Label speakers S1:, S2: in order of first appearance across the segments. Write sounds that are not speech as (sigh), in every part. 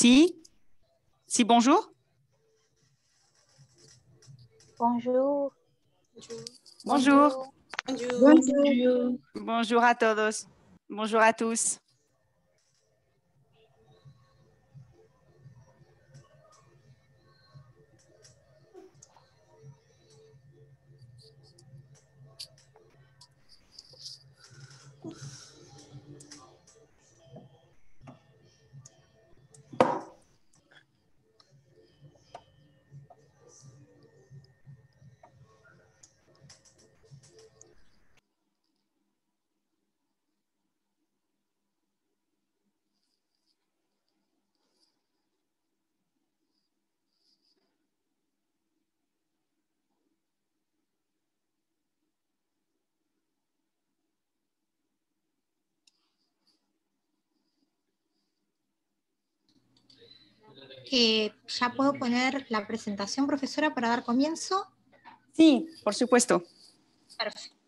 S1: Si Si, bonjour Bonjour. Bonjour.
S2: Bonjour. Bonjour.
S1: Bonjour à tous. Bonjour à tous. Eh, ¿Ya puedo poner la presentación, profesora, para dar comienzo? Sí, por supuesto. Perfecto.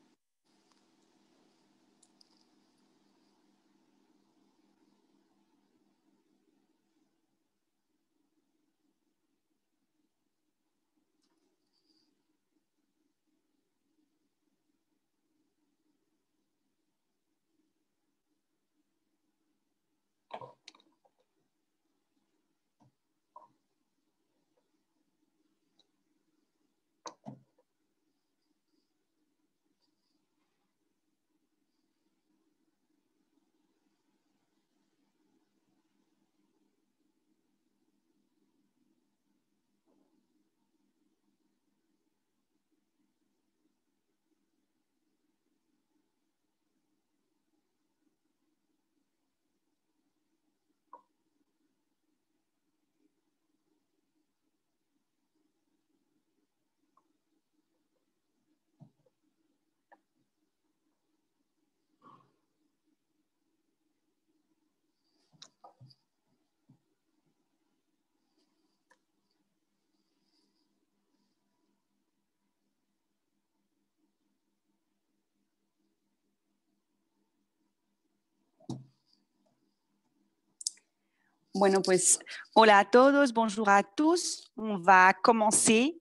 S1: Bueno, pues hola a todos, bonjour à tous. On va commencer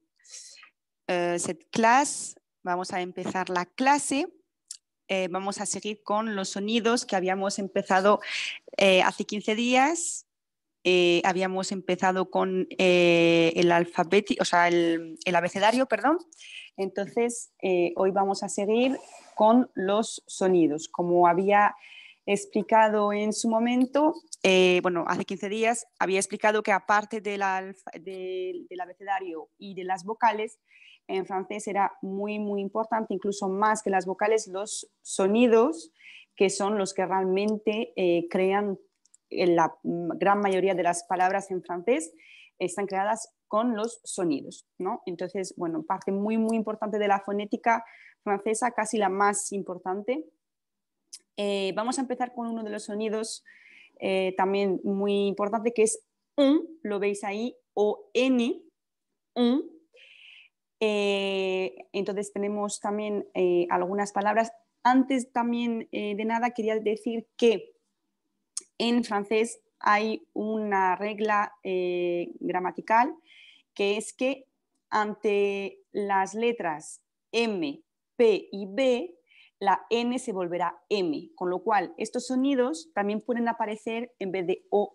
S1: eh, cette classe, Vamos a empezar la clase. Eh, vamos a seguir con los sonidos que habíamos empezado eh, hace 15 días. habíamos empezado con el alfabeto, o sea, el, abecedario, perdón. Entonces, hoy vamos a seguir con los sonidos. Como había explicado en su momento, eh, bueno, hace 15 días había explicado que aparte del, abecedario y de las vocales, en francés era muy, muy importante, incluso más que las vocales, los sonidos, que son los que realmente eh, crean eh, la gran mayoría de las palabras en francés, están creadas con los sonidos, ¿no? Entonces, bueno, parte muy, muy importante de la fonética francesa, casi la más importante. vamos a empezar con uno de los sonidos eh, también muy importante, que es un, lo veis ahí, o n, un. Eh, entonces tenemos también eh, algunas palabras. Antes también de nada quería decir que en francés hay una regla gramatical que es que ante las letras M, P y B la N se volverá M, con lo cual estos sonidos también pueden aparecer en vez de ON,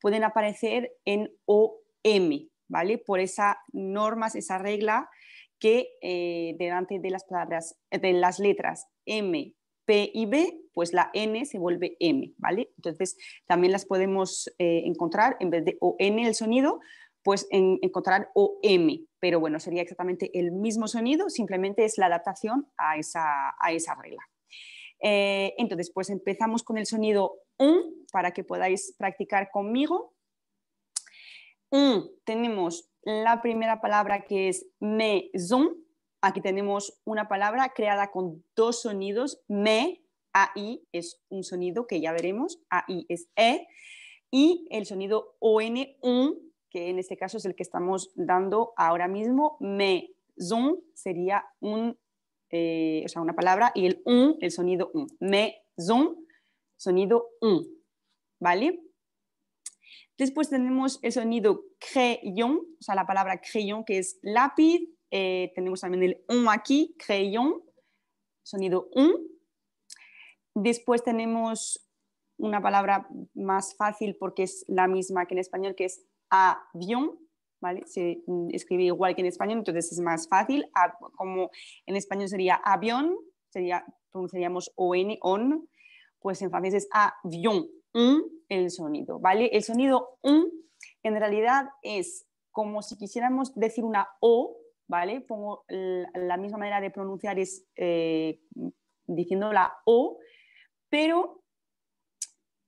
S1: pueden aparecer en OM, ¿vale? Por esa normas, esa regla que eh, delante de las palabras, de las letras M, P y B, pues la N se vuelve M, ¿vale? Entonces también las podemos eh, encontrar en vez de ON el sonido, pues en, encontrar OM, pero bueno, sería exactamente el mismo sonido, simplemente es la adaptación a esa, regla. Eh, entonces, pues empezamos con el sonido un para que podáis practicar conmigo. Un, tenemos la primera palabra que es me maison. Aquí tenemos una palabra creada con dos sonidos. Me, AI es un sonido que ya veremos, AI es E. Y el sonido ON, un, que en este caso es el que estamos dando ahora mismo. me zoom sería un, eh, sea, una palabra y el un, el sonido un. me zoom sonido un. ¿Vale? Después tenemos el sonido crayon, o sea, la palabra crayon que es lápiz. Eh, tenemos también el un aquí, crayon, sonido un. Después tenemos una palabra más fácil porque es la misma que en español, que es avión, ¿vale? Se mm, escribe igual que en español, entonces es más fácil. como en español sería avión, sería, pronunciaríamos ON, on, pues en francés es avión, un, el sonido, ¿vale? El sonido un en realidad es como si quisiéramos decir una O, ¿vale? Pongo la misma manera de pronunciar es eh, diciendo la O, pero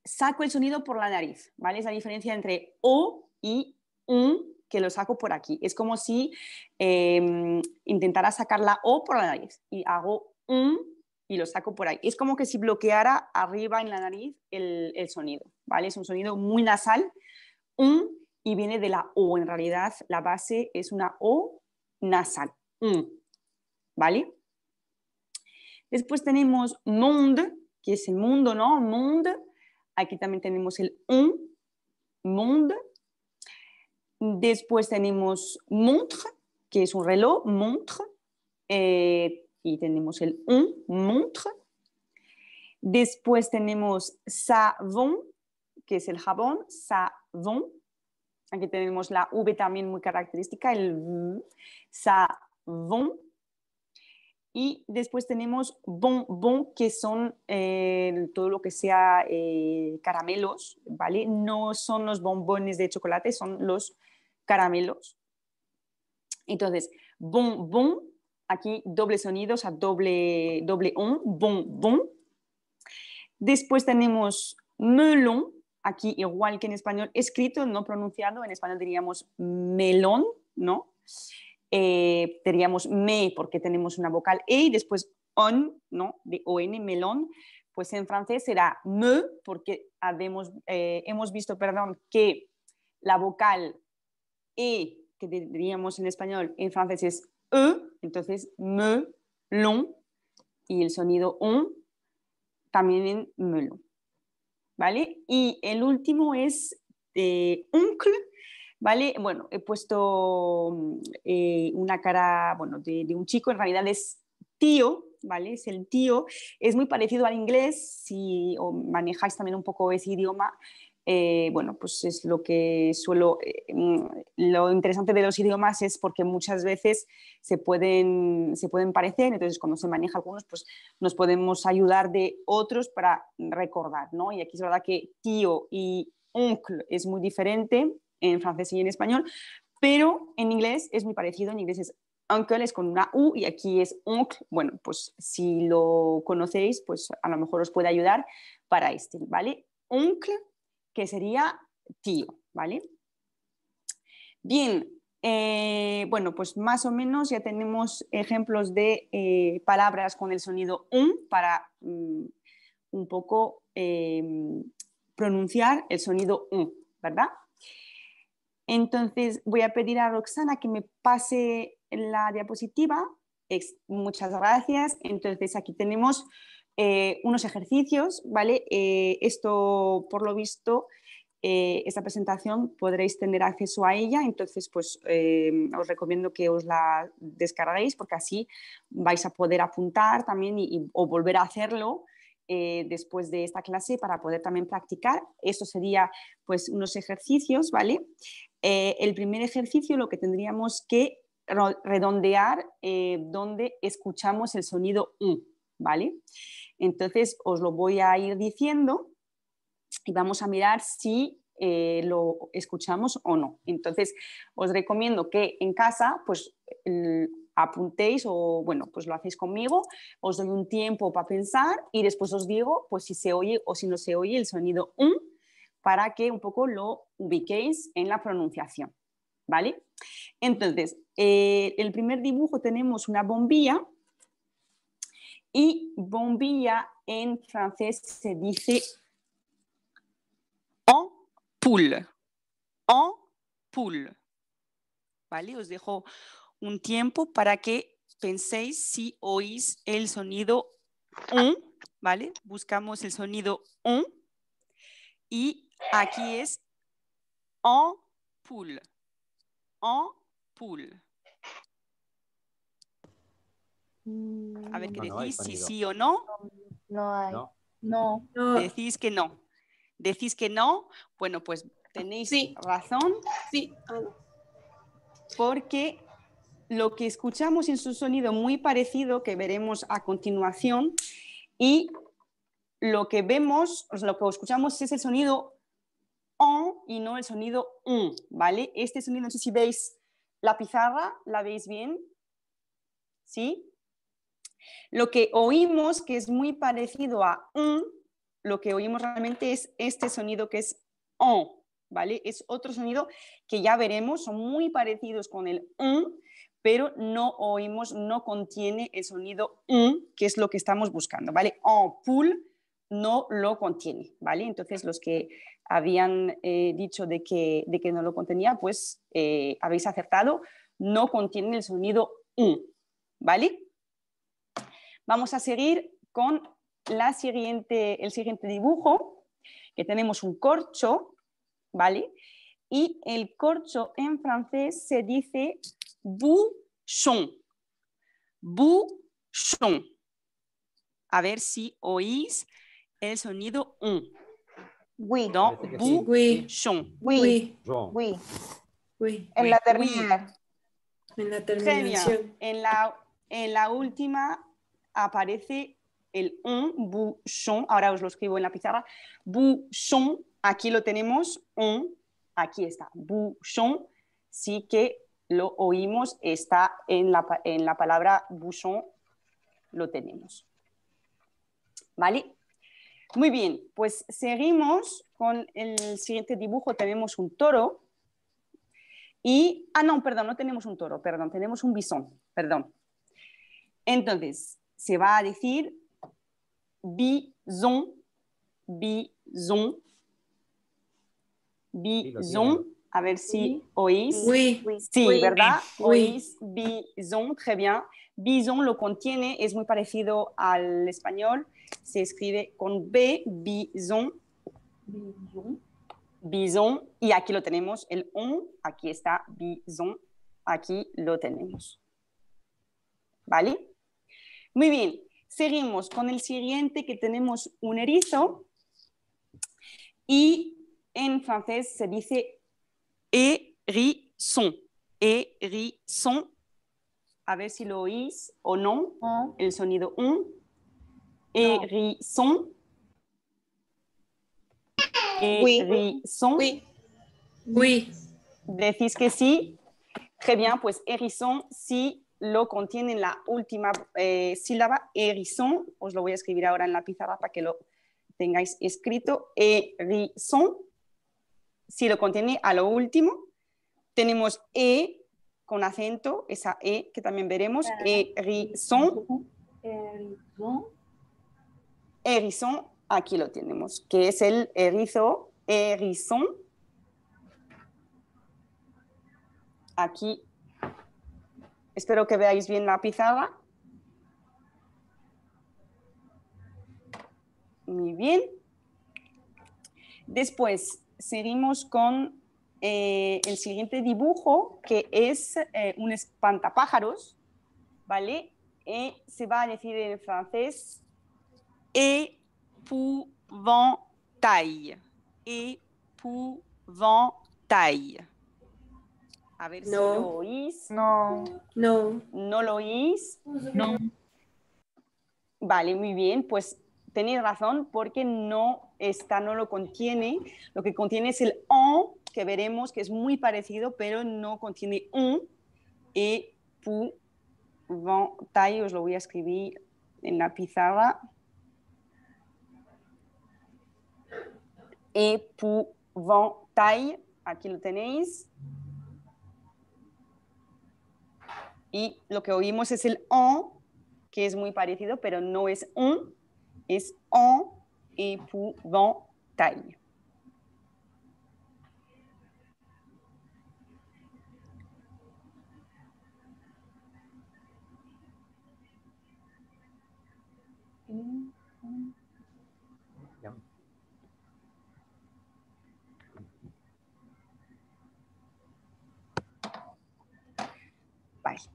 S1: saco el sonido por la nariz, ¿vale? Es la diferencia entre O y un que lo saco por aquí. Es como si em, intentara sacar la O por la nariz y hago un y lo saco por ahí. Es como que si bloqueara arriba en la nariz el, sonido, ¿vale? Es un sonido muy nasal, un y viene de la O. En realidad la base es una O nasal, un, ¿vale? Después tenemos mund, que es el mundo, ¿no? Monde. Aquí también tenemos el un, monde Después tenemos montre, que es un reloj, montre. Eh, y tenemos el un, montre. Después tenemos savon, que es el jabón, savon. Aquí tenemos la V también muy característica, el v, savon. Y después tenemos bonbon, que son eh, todo lo que sea eh, caramelos, ¿vale? No son los bombones de chocolate, son los caramelos. Entonces, bon, bon, aquí doble sonido, o sea, doble, doble on, um, bon, bon. Después tenemos melón, aquí igual que en español, escrito, no pronunciado, en español diríamos melón, ¿no? Eh, diríamos me porque tenemos una vocal e y después on, ¿no? De on, melón. Pues en francés será me porque eh, hemos visto, perdón, que la vocal que diríamos en español, en francés es e, entonces me, long, y el sonido on también en melon. ¿Vale? Y el último es eh, uncle, ¿vale? Bueno, he puesto eh, una cara, bueno, de, de un chico, en realidad es tío, ¿vale? Es el tío. Es muy parecido al inglés, si manejáis también un poco ese idioma, eh, bueno, pues es lo que suelo, eh, mm, lo interesante de los idiomas es porque muchas veces se pueden, parecer, entonces cuando se maneja algunos, pues nos podemos ayudar de otros para recordar, ¿no? Y aquí es verdad que tío y uncle es muy diferente en francés y en español, pero en inglés es muy parecido, en inglés es uncle es con una U y aquí es uncle Bueno, pues si lo conocéis, pues a lo mejor os puede ayudar para este, ¿vale? uncle que sería tío, ¿vale? Bien, eh, bueno, pues más o menos ya tenemos ejemplos de eh, palabras con el sonido un para mm, un poco em, pronunciar el sonido un, ¿verdad? Entonces voy a pedir a Roxana que me pase la diapositiva. muchas gracias. Entonces aquí tenemos eh, unos ejercicios, ¿vale? Eh, esto, por lo visto, eh, esta presentación podréis tener acceso a ella, entonces pues os recomiendo que os la descarguéis porque así vais a poder apuntar también y, o volver a hacerlo después de esta clase para poder también practicar. Esto sería pues unos ejercicios, ¿vale? el primer ejercicio lo que tendríamos que redondear donde escuchamos el sonido U, ¿vale? Entonces os lo voy a ir diciendo y vamos a mirar si eh, lo escuchamos o no. Entonces os recomiendo que en casa pues apuntéis o bueno pues lo hacéis conmigo, os doy un tiempo para pensar y después os digo pues si se oye o si no se oye el sonido un um, para que un poco lo ubiquéis en la pronunciación, ¿vale? Entonces, eh, el primer dibujo tenemos una bombilla y bombilla en francés se dice en en poule, ¿Vale? Os dejo un tiempo para que penséis si oís el sonido un, ¿vale? Buscamos el sonido un y aquí es en poule, en poule. Mm. A ver, ¿qué decís? sí, o no. No hay. No. Decís que no. Decís que no. Bueno, pues tenéis razón. Sí. Porque lo que escuchamos es un sonido muy parecido que veremos a continuación y lo que vemos, lo que escuchamos es el sonido on y no el sonido un, ¿vale? Este sonido, no sé si veis la pizarra, ¿la veis bien? ¿Sí? Lo que oímos, que es muy parecido a un, lo que oímos realmente es este sonido que es on, ¿vale? Es otro sonido que ya veremos, son muy parecidos con el un, pero no oímos, no contiene el sonido un, que es lo que estamos buscando, ¿vale? O pool no lo contiene, ¿vale? Entonces los que habían eh, dicho de que, no lo contenía, pues eh, habéis acertado, no contiene el sonido un, ¿vale? Vamos a seguir con la siguiente, el siguiente dibujo, que tenemos un corcho, ¿vale? Y el corcho en francés se dice bouchon. Bouchon. A ver si oís el sonido un. Oui. bouchon. Oui. Oui. En la terminal. En la terminación. en la última aparece el un bouchon, ahora os lo escribo en la pizarra, bouchon, aquí lo tenemos, un, aquí está, bouchon, sí que lo oímos, está en la, en la palabra bouchon, lo tenemos. ¿Vale? Muy bien, pues seguimos con el siguiente dibujo, tenemos un toro y, ah no, perdón, no tenemos un toro, perdón, tenemos un bisón, perdón. Entonces, se va a decir bison, bison, bison. A ver si oís. Sí, ¿verdad? Oís bison, très bien. Bison lo contiene, es muy parecido al español. Se escribe con B, bison. Bison. Y aquí lo tenemos, el on. Aquí está bison. Aquí lo tenemos. ¿Vale? Muy bien, seguimos con el siguiente que tenemos un erizo y en francés se dice hérisson. Hérisson. A ver si lo oís o no, el sonido un. Hérisson. Hérisson. Oui. oui. Decís que sí. Très bien, pues hérisson, sí, lo contiene en la última eh, sílaba, erison. Os lo voy a escribir ahora en la pizarra para que lo tengáis escrito. Erizón, si lo contiene a lo último. Tenemos E con acento, esa E que también veremos, erison. Erizón. Erizón, aquí lo tenemos, que es el erizo, erizón. Aquí Espero que veáis bien la pizarra. Muy bien. Después, seguimos con eh, el siguiente dibujo, que es eh, un espantapájaros, ¿vale? Eh, se va a decir en francés épouvantail. Épouvantail. A ver no. si lo oís. No. No. ¿No lo oís? No. Vale, muy bien. Pues tenéis razón porque no está, no lo contiene. Lo que contiene es el on, que veremos que es muy parecido, pero no contiene un. Y pu, van, tai, os lo voy a escribir en la pizarra. E pu van, aquí lo tenéis. Y lo que oímos es el on, que es muy parecido, pero no es un, es en épouvantable.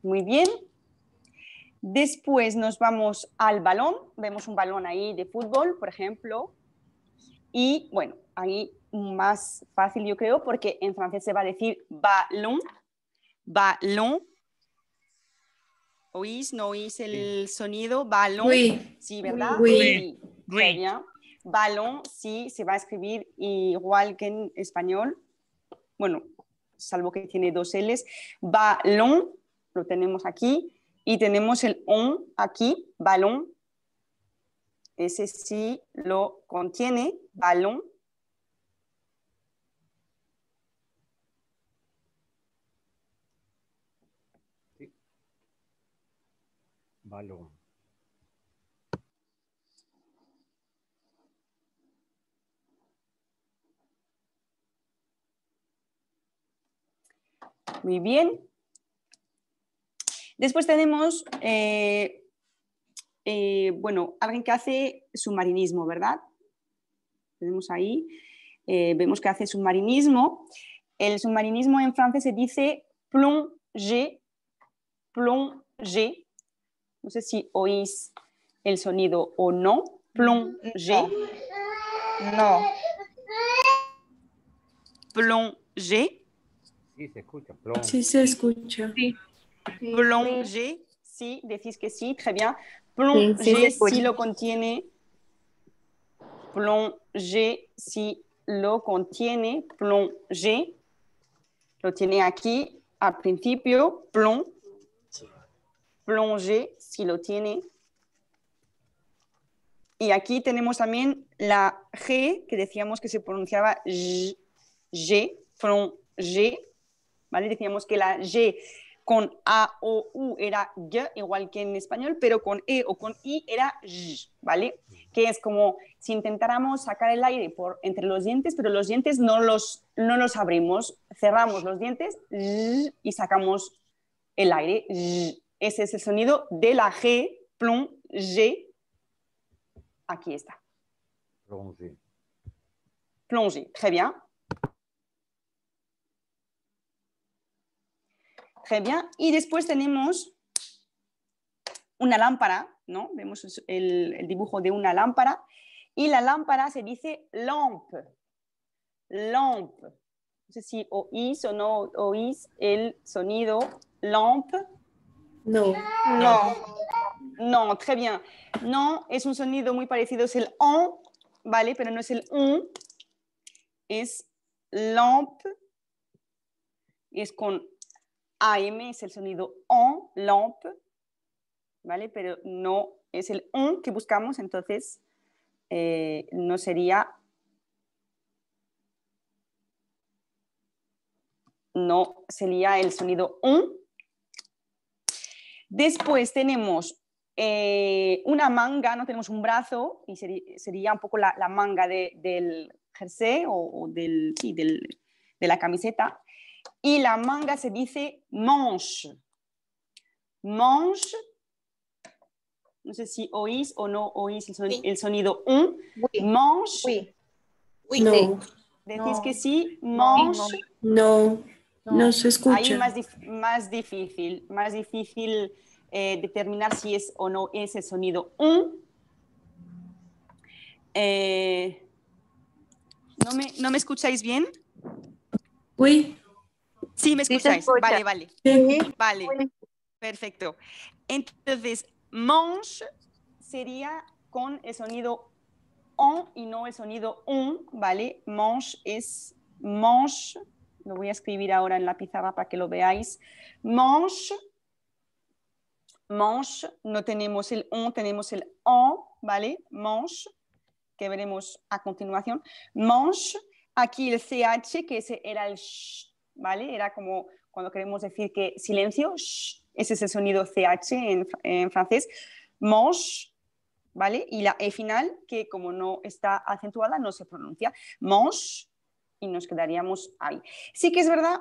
S1: muy bien. Después nos vamos al balón. Vemos un balón ahí de fútbol, por ejemplo. Y bueno, ahí más fácil yo creo porque en francés se va a decir balón. Balón. ¿Oís? ¿No oís el sonido? Balón. Sí, ¿verdad? Oui. Balón, sí, se va a escribir igual que en español. Bueno, salvo que tiene dos L's. Balón lo tenemos aquí, y tenemos el on aquí, balón, ese sí lo contiene, balón. Balón. Muy bien, Después tenemos, eh, eh, bueno, alguien que hace submarinismo, ¿verdad? Tenemos ahí, eh, vemos que hace submarinismo. El submarinismo en francés se dice plonger, plonger. No sé si oís el sonido o no. Plonger. No. Plonger. Sí, se escucha. Sí, se escucha. Sí. Plonger, des decís que si très bien. Plonger si l'eau contient. « Plonger si l'eau contient. « Plonger. Lo tiene aquí al principio. Plon. Plonger si lo tiene. Y aquí tenemos también la G, que decíamos que se pronunciaba G, G, G, ¿vale? Decíamos que la G con A o U era Y, igual que en español, pero con E o con I era J, ¿vale? Que es como si intentáramos sacar el aire por entre los dientes, pero los dientes no los, no los abrimos, cerramos los dientes y sacamos el aire. Ese es el sonido de la G, plongé. Aquí está. Plongé. Plongé, très bien. Y después tenemos una lámpara, ¿no? Vemos el, dibujo de una lámpara. Y la lámpara se dice lampe. Lampe. No sé si oís o no oís el sonido lampe. No. No. No, très bien. No es un sonido muy parecido, es el on, ¿vale? Pero no es el un. Es lampe. Es con AM es el sonido on, lamp, ¿vale? Pero no es el on que buscamos, entonces eh, no sería. No sería el sonido on. Después tenemos eh, una manga, no tenemos un brazo, y sería, un poco la, manga del jersey o, del, de la camiseta. Y la manga se dice manche. Manche. No sé si oís o no oís el, sonido un. Oui. Manche. No. Decís que sí, manche. No. no, se escucha. Ahí más, más difícil, más difícil eh, determinar si es o no ese sonido un. Eh, ¿no, me, ¿No me escucháis bien? Oui. Sí, me escucháis. Vale, vale. Vale. Perfecto. Entonces, mange sería con el sonido on y no el sonido un, ¿vale? Mange es mange. Lo voy a escribir ahora en la pizarra para que lo veáis. Mange. Mange, no tenemos el on, tenemos el on, ¿vale? Mange, que veremos a continuación. Mange, aquí el ch, que ese era el sh ¿vale? Era como cuando queremos decir que silencio, ese es el sonido CH en, francés, ¿vale? Y la E final, que como no está acentuada, no se pronuncia, y nos quedaríamos ahí. Sí que es verdad,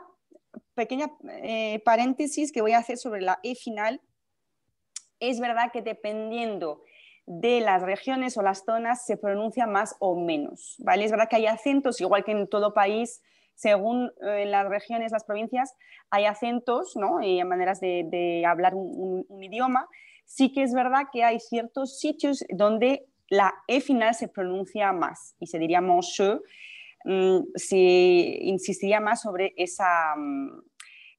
S1: pequeña eh, paréntesis que voy a hacer sobre la E final, es verdad que dependiendo de las regiones o las zonas se pronuncia más o menos, ¿vale? Es verdad que hay acentos, igual que en todo país, según eh, las regiones, las provincias, hay acentos ¿no? y maneras de, hablar un, idioma. Sí que es verdad que hay ciertos sitios donde la E final se pronuncia más y se diría monsieur mm, si insistiría más sobre esa, mm,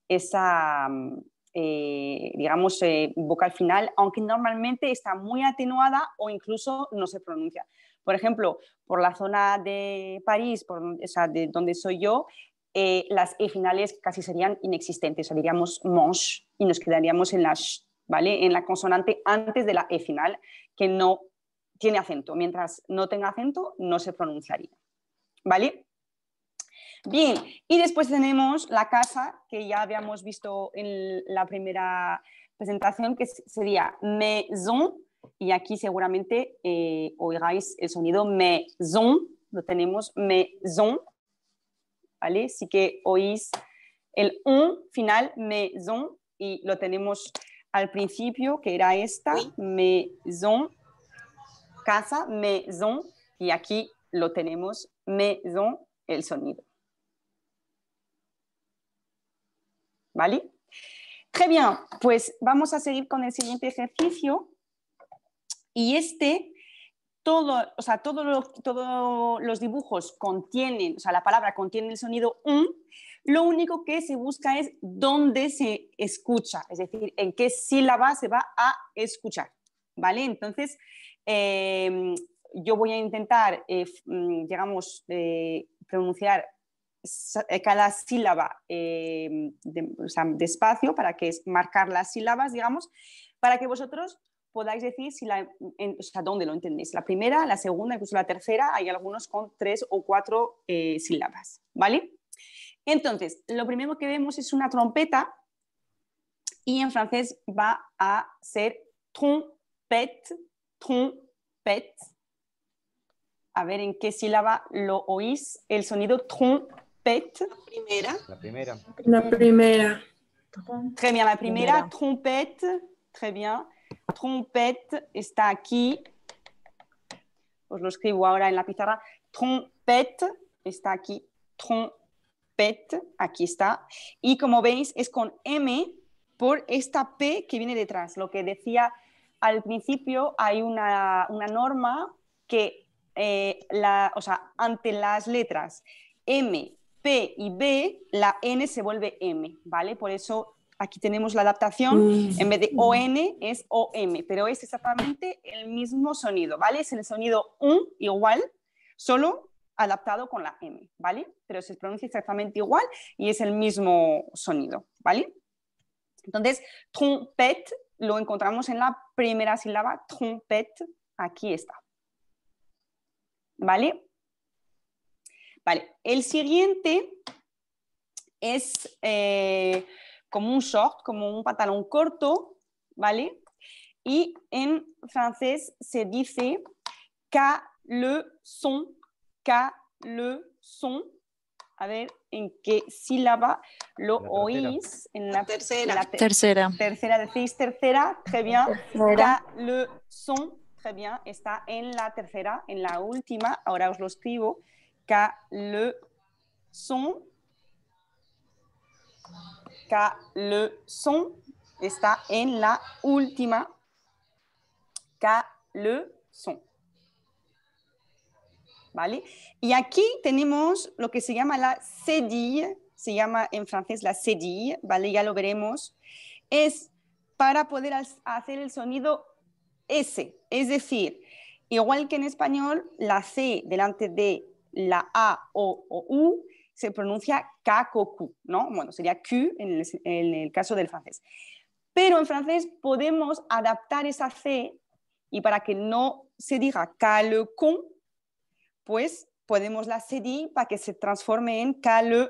S1: esa mm, eh, digamos, eh, vocal final, aunque normalmente está muy atenuada o incluso no se pronuncia. Por ejemplo, por la zona de París, por, de donde soy yo, eh, las E finales casi serían inexistentes, o y nos quedaríamos en la ¿vale? En la consonante antes de la E final, que no tiene acento. Mientras no tenga acento, no se pronunciaría, ¿vale? Bien, y después tenemos la casa que ya habíamos visto en la primera presentación, que sería maison, y aquí seguramente eh, el sonido maison, lo tenemos maison, ¿vale? Así que oís el un final, maison, y lo tenemos al principio, que era esta, maison, casa, maison, y aquí lo tenemos, maison, el sonido. ¿Vale? Muy bien, pues vamos a seguir con el siguiente ejercicio y este, todo, todos los dibujos contienen, o sea, la palabra contiene el sonido un, lo único que se busca es dónde se escucha, es decir, en qué sílaba se va a escuchar, ¿vale? Entonces, em, yo voy a intentar, eh, mm, digamos, eh, pronunciar eh, cada sílaba em, despacio para que es marcar las sílabas, digamos, para que vosotros podáis decir si la, o sea, dónde lo entendéis. La primera, la segunda, incluso la tercera, hay algunos con tres o cuatro eh, sílabas, ¿vale? Entonces, lo primero que vemos es una trompeta y en francés va a ser trompette, trompette. A ver en qué sílaba lo oís, el sonido trompette. La primera. La primera. La primera. Muy bien, la primera, trompette, très bien trompette está aquí. Os lo escribo ahora en la pizarra. Trompette está aquí. Trompette, aquí está. Y como veis, es con M por esta P que viene detrás. Lo que decía al principio, hay una, norma que, eh, la, o sea, ante las letras M, P y B, la N se vuelve M, ¿vale? Por eso Aquí tenemos la adaptación, mm. en vez de ON es OM, pero es exactamente el mismo sonido, ¿vale? Es el sonido un igual, solo adaptado con la M, ¿vale? Pero se pronuncia exactamente igual y es el mismo sonido, ¿vale? Entonces, trompette lo encontramos en la primera sílaba, trompette, aquí está. ¿Vale? Vale, el siguiente es eh, como un short, como un pantalón corto, ¿vale? Y en francés se dice ca le son, ca le son. A ver en qué sílaba lo oís. En la tercera. La tercera. Tercera, decís tercera, très bien. Ca le son, très bien. Está en la tercera, en la última. Ahora os lo escribo. Ca le son le son está en la última. son ¿Vale? Y aquí tenemos lo que se llama la cédille, se llama en francés la cédille, ¿vale? Ya lo veremos. Es para poder hacer el sonido S, es decir, igual que en español, la C delante de la A o, o U, se pronuncia KAKOKU, ¿no? Bueno, sería Q en el, en el caso del francés. Pero en francés podemos adaptar esa C y para que no se diga calecon, pues podemos la para que se transforme en le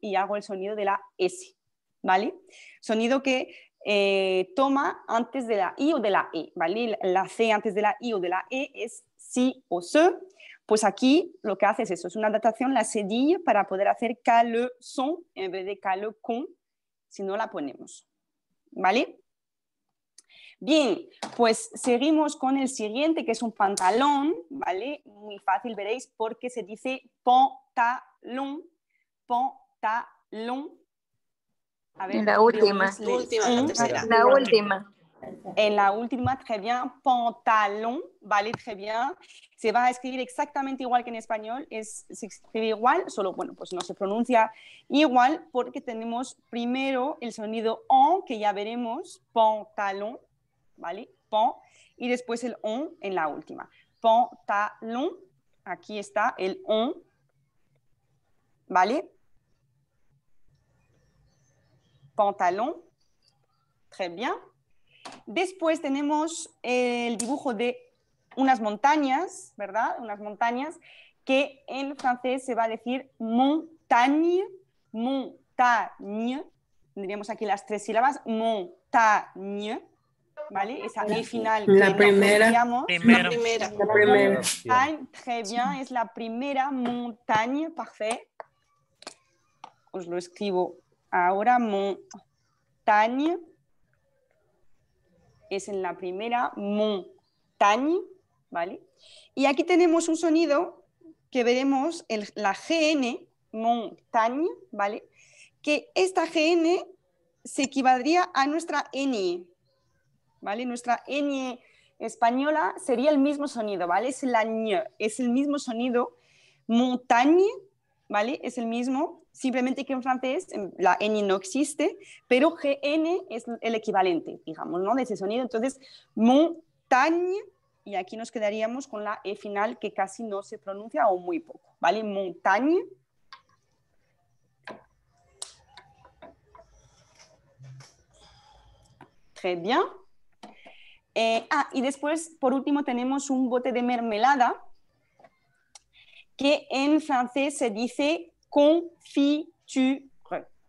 S1: y hago el sonido de la S, ¿vale? Sonido que eh, toma antes de la I o de la E, ¿vale? La C antes de la I o de la E es SI o se. Pues aquí lo que hace es eso, es una adaptación, la sedilla, para poder hacer cale son en vez de cale con, si no la ponemos. ¿Vale? Bien, pues seguimos con el siguiente, que es un pantalón, ¿vale? Muy fácil, veréis, porque se dice pantalón, pantalón. la última. La última, la última. En la última, très bien, pantalón, vale, très bien. Se va a escribir exactamente igual que en español, es, se escribe igual, solo, bueno, pues no se pronuncia igual porque tenemos primero el sonido on, que ya veremos, pantalón, ¿vale? pon, y después el on en la última. Pantalón, aquí está el on, ¿vale? Pantalón, très bien. Después tenemos el dibujo de unas montañas, ¿verdad? Unas montañas que en francés se va a decir montagne, montagne. Tendríamos aquí las tres sílabas, montagne, ¿vale? Esa E final. La que primera. La primera. La primera. bien, es la primera montagne, parfait. Os lo escribo ahora, montagne es en la primera, montaña, ¿vale? Y aquí tenemos un sonido que veremos, el, la GN, montaña, ¿vale? Que esta GN se equivaldría a nuestra N, e, ¿vale? Nuestra N e española sería el mismo sonido, ¿vale? Es la Ñ, e, es el mismo sonido. Montaña, ¿vale? Es el mismo simplemente que en francés em, la N no existe, pero GN es el equivalente, digamos, ¿no? de ese sonido. Entonces, montaña, y aquí nos quedaríamos con la E final que casi no se pronuncia o muy poco, ¿vale? Montaña. Très bien. Eh, ah, y después, por último, tenemos un bote de mermelada que en francés se dice Confiture.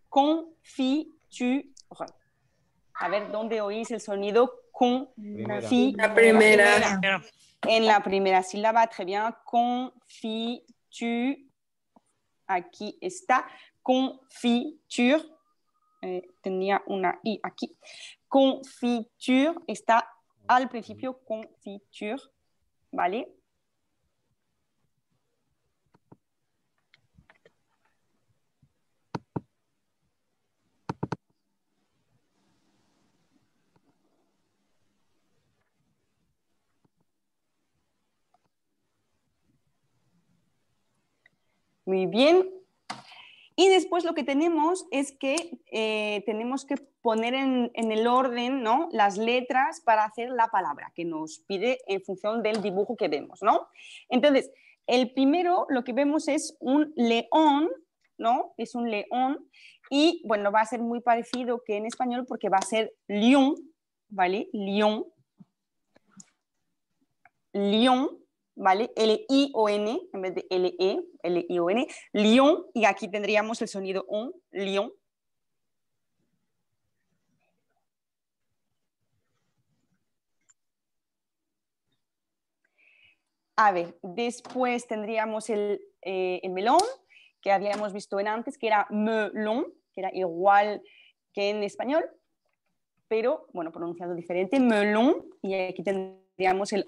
S1: Confiture. A ver, ¿dónde oís el sonido confiture? La En la primera sílaba, très bien. Confiture. Aquí está. Confiture. Eh, tenía una I aquí. Confiture está al principio confiture, ¿vale? Muy bien. Y después lo que tenemos es que eh, tenemos que poner en, el orden ¿no? las letras para hacer la palabra que nos pide en función del dibujo que vemos. ¿no? Entonces, el primero lo que vemos es un león, ¿no? Es un león y bueno, va a ser muy parecido que en español porque va a ser león, ¿vale? León, Lion. ¿vale? L-I-O-N, en vez de L-E, L-I-O-N, Lyon, y aquí tendríamos el sonido on, Lyon. A ver, después tendríamos eh, el, melón, que habíamos visto en antes, que era melón, que era igual que en español, pero, bueno, pronunciado diferente, melón, y aquí tendríamos el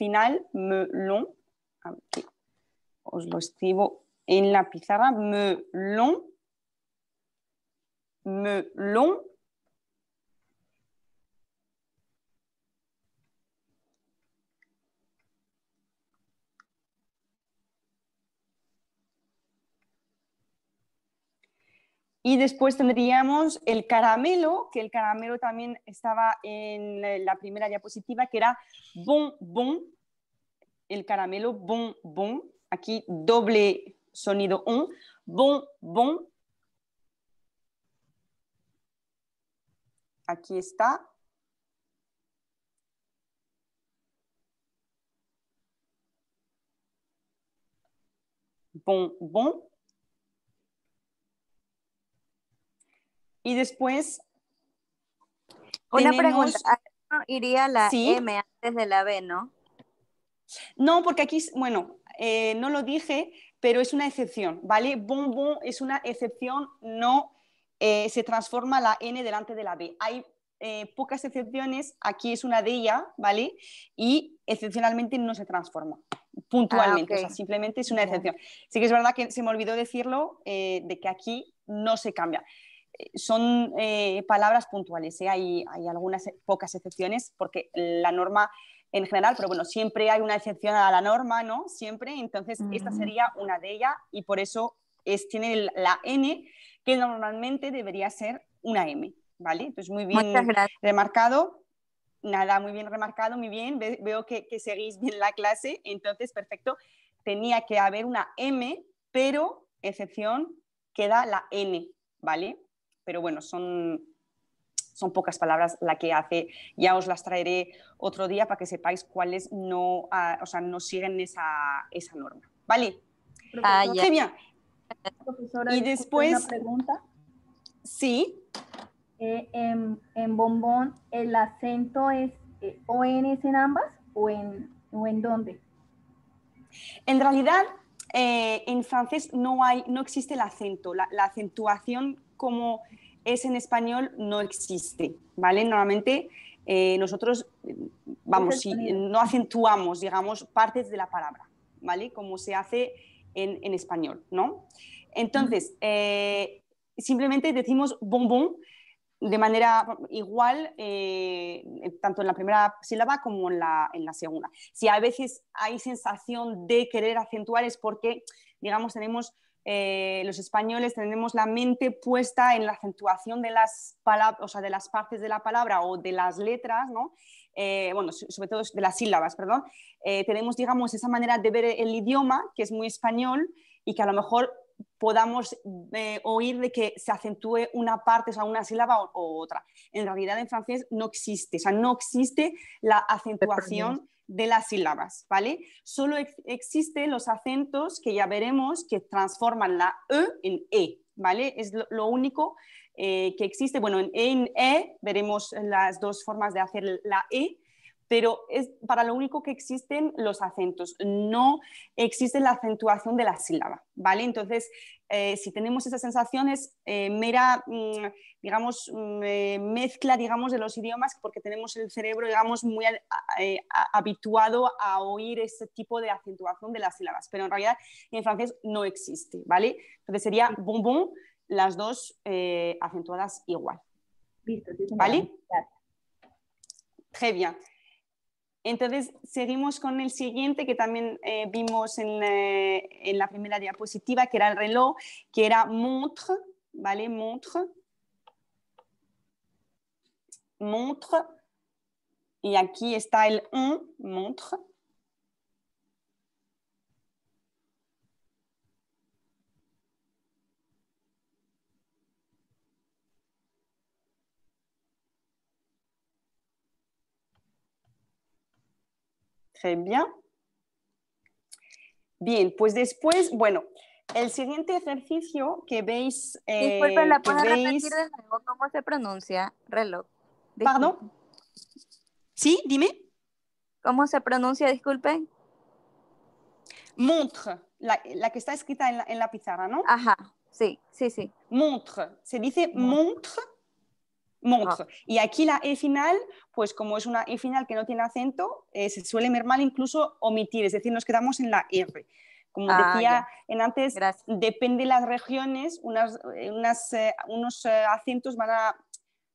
S1: final, melón os lo escribo en la pizarra, melon, melon Y después tendríamos el caramelo, que el caramelo también estaba en la primera diapositiva, que era bon bon, el caramelo bon bon, aquí doble sonido un bon bon. Aquí está. Bon bon. Y después...
S2: Una pregunta,
S1: iría la M antes de la B, ¿no? No, porque aquí, bueno, eh, no lo dije, pero es una excepción, ¿vale? Bonbon es una excepción, no eh, se transforma la N delante de la B. Hay eh, pocas excepciones, aquí es una de ellas, ¿vale? Y excepcionalmente no se transforma, puntualmente, ah, o sea, simplemente es una excepción. Sí que es verdad que se me olvidó decirlo, de que aquí no se cambia son eh, palabras puntuales, ¿eh? hay, hay, algunas eh, pocas excepciones porque la norma en general, pero bueno, siempre hay una excepción a la norma, ¿no? Siempre, entonces esta sería una de ellas y por eso es, tiene la N que normalmente debería ser una M, ¿vale? Entonces muy bien remarcado. Nada, muy bien remarcado, muy bien. veo que, que seguís bien la clase, entonces perfecto. Tenía que haber una M, pero excepción queda la N, ¿vale? pero bueno, son, son pocas palabras la que hace. Ya os las traeré otro día para que sepáis cuáles no, ah, o siguen esa, norma. ¿Vale? Ah, y después... pregunta? Sí. Eh, en, bombón, ¿el acento es ON eh, o en en ambas o en, en dónde? En realidad, eh, en francés no, hay, no existe el acento. la acentuación como es en español no existe, ¿vale? Normalmente eh, nosotros, eh, vamos, no acentuamos, digamos, partes de la palabra, ¿vale? Como se hace en, español, ¿no? Entonces, eh, simplemente decimos bombón de manera igual, tanto en la primera sílaba como en la, en la segunda. Si a veces hay sensación de querer acentuar es porque, digamos, tenemos eh, los españoles tenemos la mente puesta en la acentuación de las, o sea, de las partes de la palabra o de las letras, ¿no? Eh, bueno, sobre todo de las sílabas, perdón, eh, tenemos, digamos, esa manera de ver el idioma que es muy español y que a lo mejor podamos oír de que se acentúe una parte, o sea, una sílaba o, o otra. En realidad en francés no existe, o sea, no existe la acentuación de las sílabas, ¿vale? Solo existen los acentos que ya veremos que transforman la E en E, ¿vale? Es lo, único eh, que existe. Bueno, en E, en E veremos las dos formas de hacer la E, pero es para lo único que existen los acentos, no existe la acentuación de la sílaba, ¿vale? Entonces, eh, si tenemos esas sensaciones, eh, mera, mm, digamos, mm, eh, mezcla, de los idiomas, porque tenemos el cerebro, muy eh, habituado a oír ese tipo de acentuación de las sílabas, pero en realidad en francés no existe, ¿vale? Entonces sería bonbon, las dos acentuadas igual. Listo, ¿vale? bien. Entonces, seguimos con el siguiente que también eh, vimos en, la primera diapositiva, que era el reloj, que era montre, ¿vale? Montre. Montre. Y aquí está el «un», montre. bien. Bien, pues después, bueno, el siguiente ejercicio que veis... Eh, Disculpen, ¿la puedo repetir de nuevo cómo se pronuncia reloj? ¿Perdón? Sí, dime. ¿Cómo se pronuncia, disculpen? Montre, la, que está escrita en en la, pizarra, ¿no? Ajá, sí, sí, sí. Montre, se dice montre Ah. Y aquí la E final, pues como es una E final que no tiene acento, eh, se suele mermar incluso omitir, es decir, nos quedamos en la R. Como ah, decía en antes, depende de las regiones, unas, eh, unas, eh, unos acentos van a...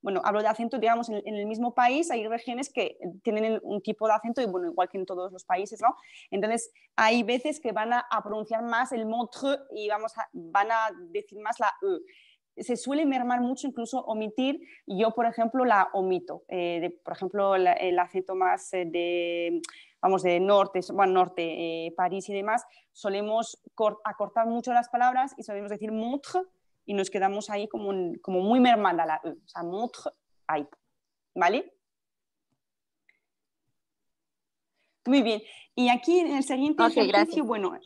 S1: Bueno, hablo de acento, digamos, en, el mismo país hay regiones que tienen un tipo de acento, y bueno, igual que en todos los países, ¿no? Entonces, hay veces que van a, pronunciar más el montre y vamos a, van a decir más la E se suele mermar mucho, incluso omitir. Yo, por ejemplo, la omito. Eh, por ejemplo, el acento más eh, de, vamos, de norte, bueno, norte eh, París y demás, solemos acortar mucho las palabras y solemos decir montre y nos quedamos ahí como, como muy mermada la E. O sea, montre, ahí. ¿Vale? Muy bien. Y aquí en el siguiente ejercicio, bueno,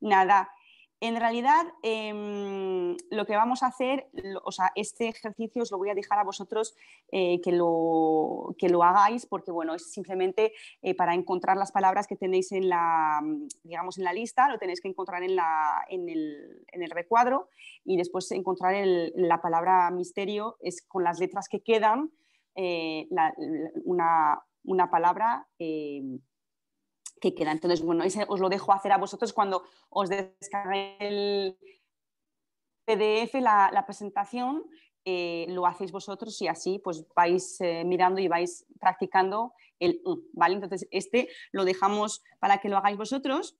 S1: nada. En realidad, em, lo que vamos a hacer, o sea, este ejercicio os lo voy a dejar a vosotros eh, que, lo, que lo hagáis, porque bueno, es simplemente eh, para encontrar las palabras que tenéis en la, digamos, en la lista, lo tenéis que encontrar en, la, en, el, recuadro y después encontrar la palabra misterio, es con las letras que quedan eh, una, una, palabra em, que queda. Entonces, bueno, ese os lo dejo hacer a vosotros cuando os descargue el PDF, la, presentación, eh, lo hacéis vosotros y así pues vais eh, mirando y vais practicando el ¿vale? Entonces, este lo dejamos para que lo hagáis vosotros.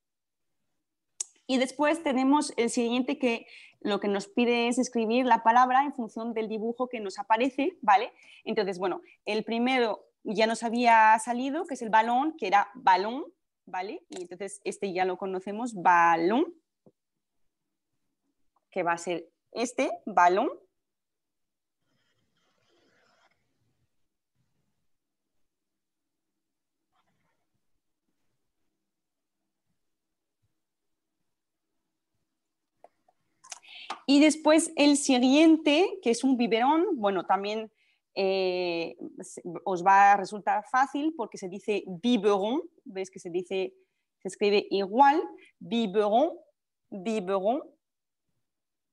S1: Y después tenemos el siguiente que lo que nos pide es escribir la palabra en función del dibujo que nos aparece, ¿vale? Entonces, bueno, el primero ya nos había salido, que es el balón, que era balón, ¿vale? Y entonces este ya lo conocemos, balón, que va a ser este, balón. Y después el siguiente, que es un biberón, bueno, también eh, os va a resultar fácil porque se dice biberon, veis que se dice, se escribe igual, biberon, biberon.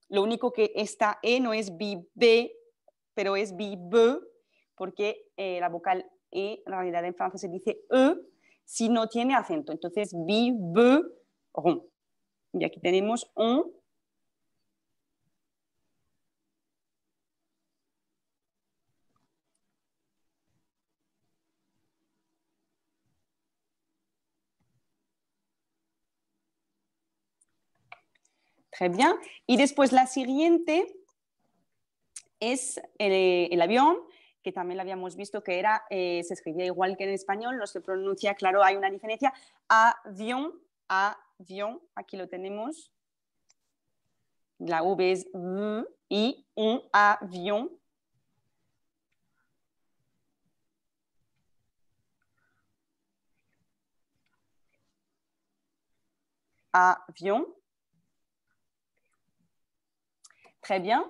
S1: Lo único que esta E no es bibe, pero es bibe, porque eh, la vocal E en realidad en francés se dice E si no tiene acento. Entonces, biberon. Y aquí tenemos un Très bien. Y después la siguiente es eh, el, avión, que también lo habíamos visto que era, eh, se escribía igual que en español, no se pronuncia, claro, hay una diferencia. Avión, avión, aquí lo tenemos. La V es V y un avión. Avión muy bien.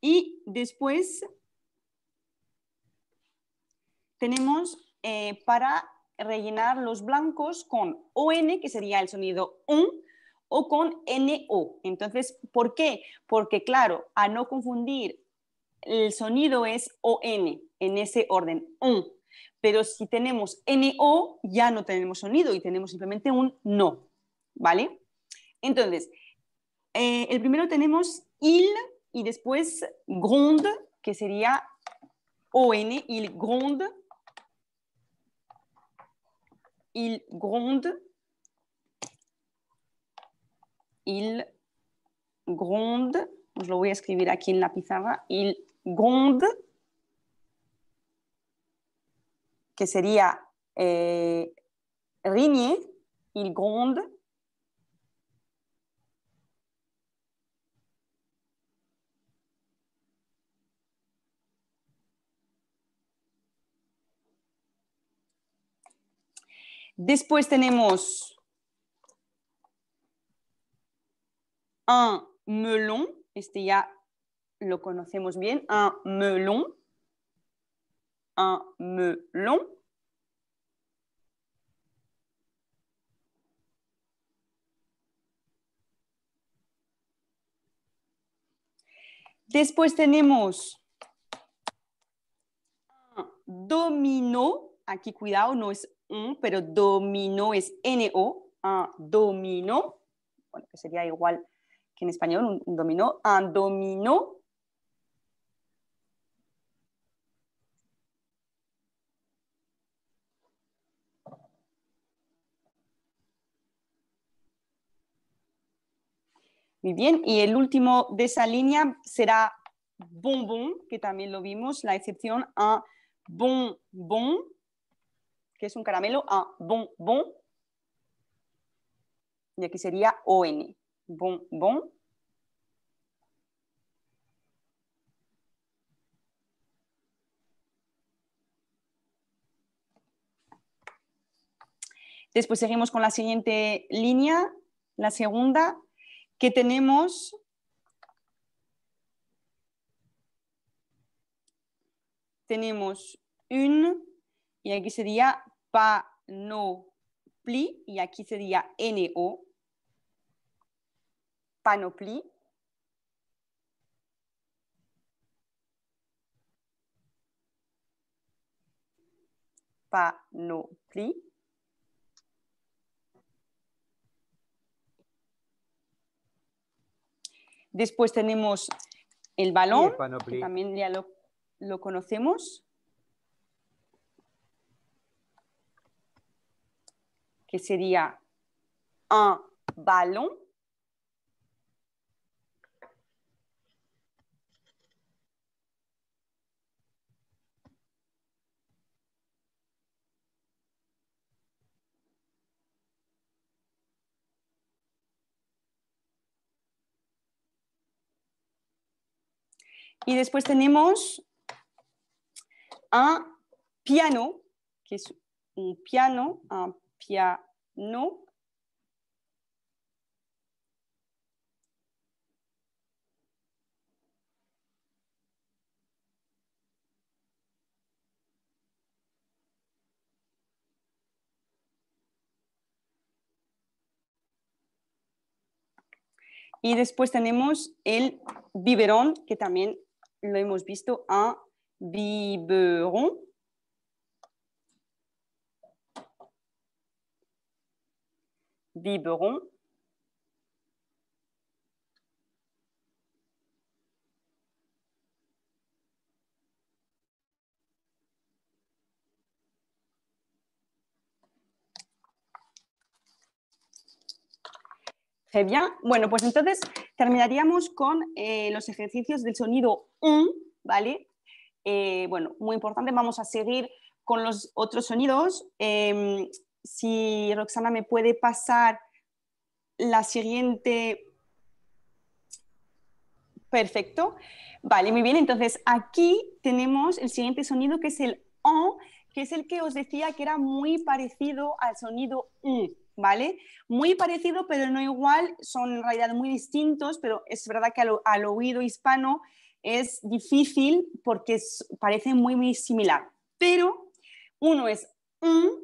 S1: Y después tenemos eh, para rellenar los blancos con ON, que sería el sonido UN, o con NO. Entonces, ¿por qué? Porque, claro, a no confundir, el sonido es ON, en ese orden, UN. Pero si tenemos NO, ya no tenemos sonido y tenemos simplemente un no, ¿vale? Entonces, eh, el primero tenemos il y después grande, que sería ON, il grande. Il gronde. Il gronde. Os lo voy a escribir aquí en la pizarra. Il gronde. Que sería eh, Il gronde. Después tenemos un melón, este ya lo conocemos bien, un melón, un melón. Después tenemos un dominó, aquí cuidado, no es pero dominó es N-O, domino, dominó, bueno, que sería igual que en español, un, dominó, a dominó. Muy bien, y el último de esa línea será bombón, que también lo vimos, la excepción a bombón, que es un caramelo, a bonbon. Y aquí sería ON, bonbon. Después seguimos con la siguiente línea, la segunda, que tenemos tenemos un, y aquí sería panoply, y aquí sería NO, panopli, panopli. Después tenemos el balón, también ya lo conocemos. que sería un balón. Y después tenemos un piano, que es un piano, no Y después tenemos el biberón, que también lo hemos visto, a biberón. biberon, bien. Bueno, pues entonces terminaríamos con eh, los ejercicios del sonido un, ¿vale? Eh, bueno, muy importante. Vamos a seguir con los otros sonidos. Em, si Roxana me puede pasar la siguiente. Perfecto. Vale, muy bien. Entonces aquí tenemos el siguiente sonido que es el O, que es el que os decía que era muy parecido al sonido U, ¿vale? Muy parecido, pero no igual, son en realidad muy distintos, pero es verdad que al, oído hispano es difícil porque parece muy, muy similar. Pero uno es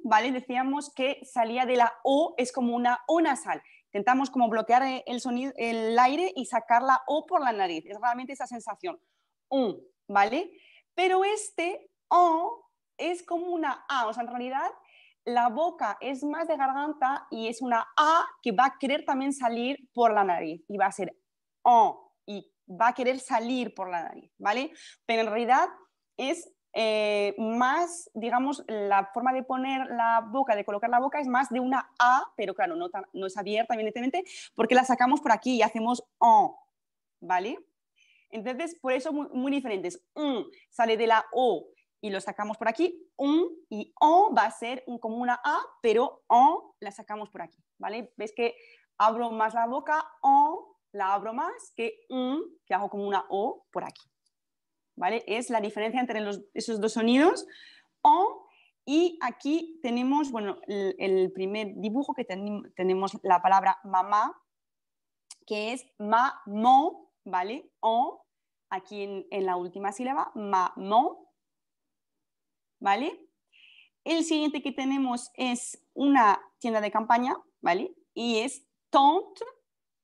S1: ¿vale? Decíamos que salía de la O, es como una O nasal. Intentamos como bloquear eh, el, sonido, el aire y sacar la O por la nariz. Es realmente esa sensación. ¿vale? Pero este O es como una A. O sea, en realidad la boca es más de garganta y es una A que va a querer también salir por la nariz. Y va a ser O y va a querer salir por la nariz, ¿vale? Pero en realidad es eh, más, digamos, la forma de poner la boca, de colocar la boca es más de una A, pero claro, no, es abierta, evidentemente, porque la sacamos por aquí y hacemos O ¿vale? Entonces, por eso muy, diferentes. Un sale de la O y lo sacamos por aquí, un y O va a ser un, como una A, pero O la sacamos por aquí, ¿vale? Ves que abro más la boca, O la abro más que un, que hago como una O por aquí. ¿vale? Es la diferencia entre esos dos sonidos. O, y aquí tenemos, bueno, el, primer dibujo que tenemos la palabra mamá, que es ma, mo, ¿vale? O, aquí en, la última sílaba, ma, mo, ¿vale? El siguiente que tenemos es una tienda de campaña, ¿vale? Y es tont,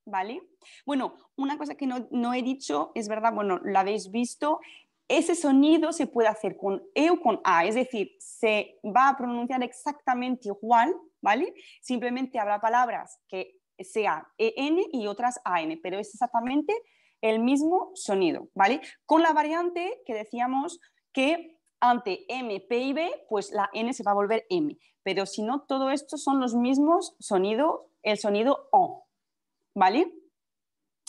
S1: ¿vale? Bueno, una cosa que no, no, he dicho, es verdad, bueno, lo habéis visto, ese sonido se puede hacer con E o con A, es decir, se va a pronunciar exactamente igual, ¿vale? Simplemente habrá palabras que sean e EN y otras AN, pero es exactamente el mismo sonido, ¿vale? Con la variante que decíamos que ante M, P y B, pues la N se va a volver M, pero si no, todo esto son los mismos sonidos, el sonido O, ¿vale?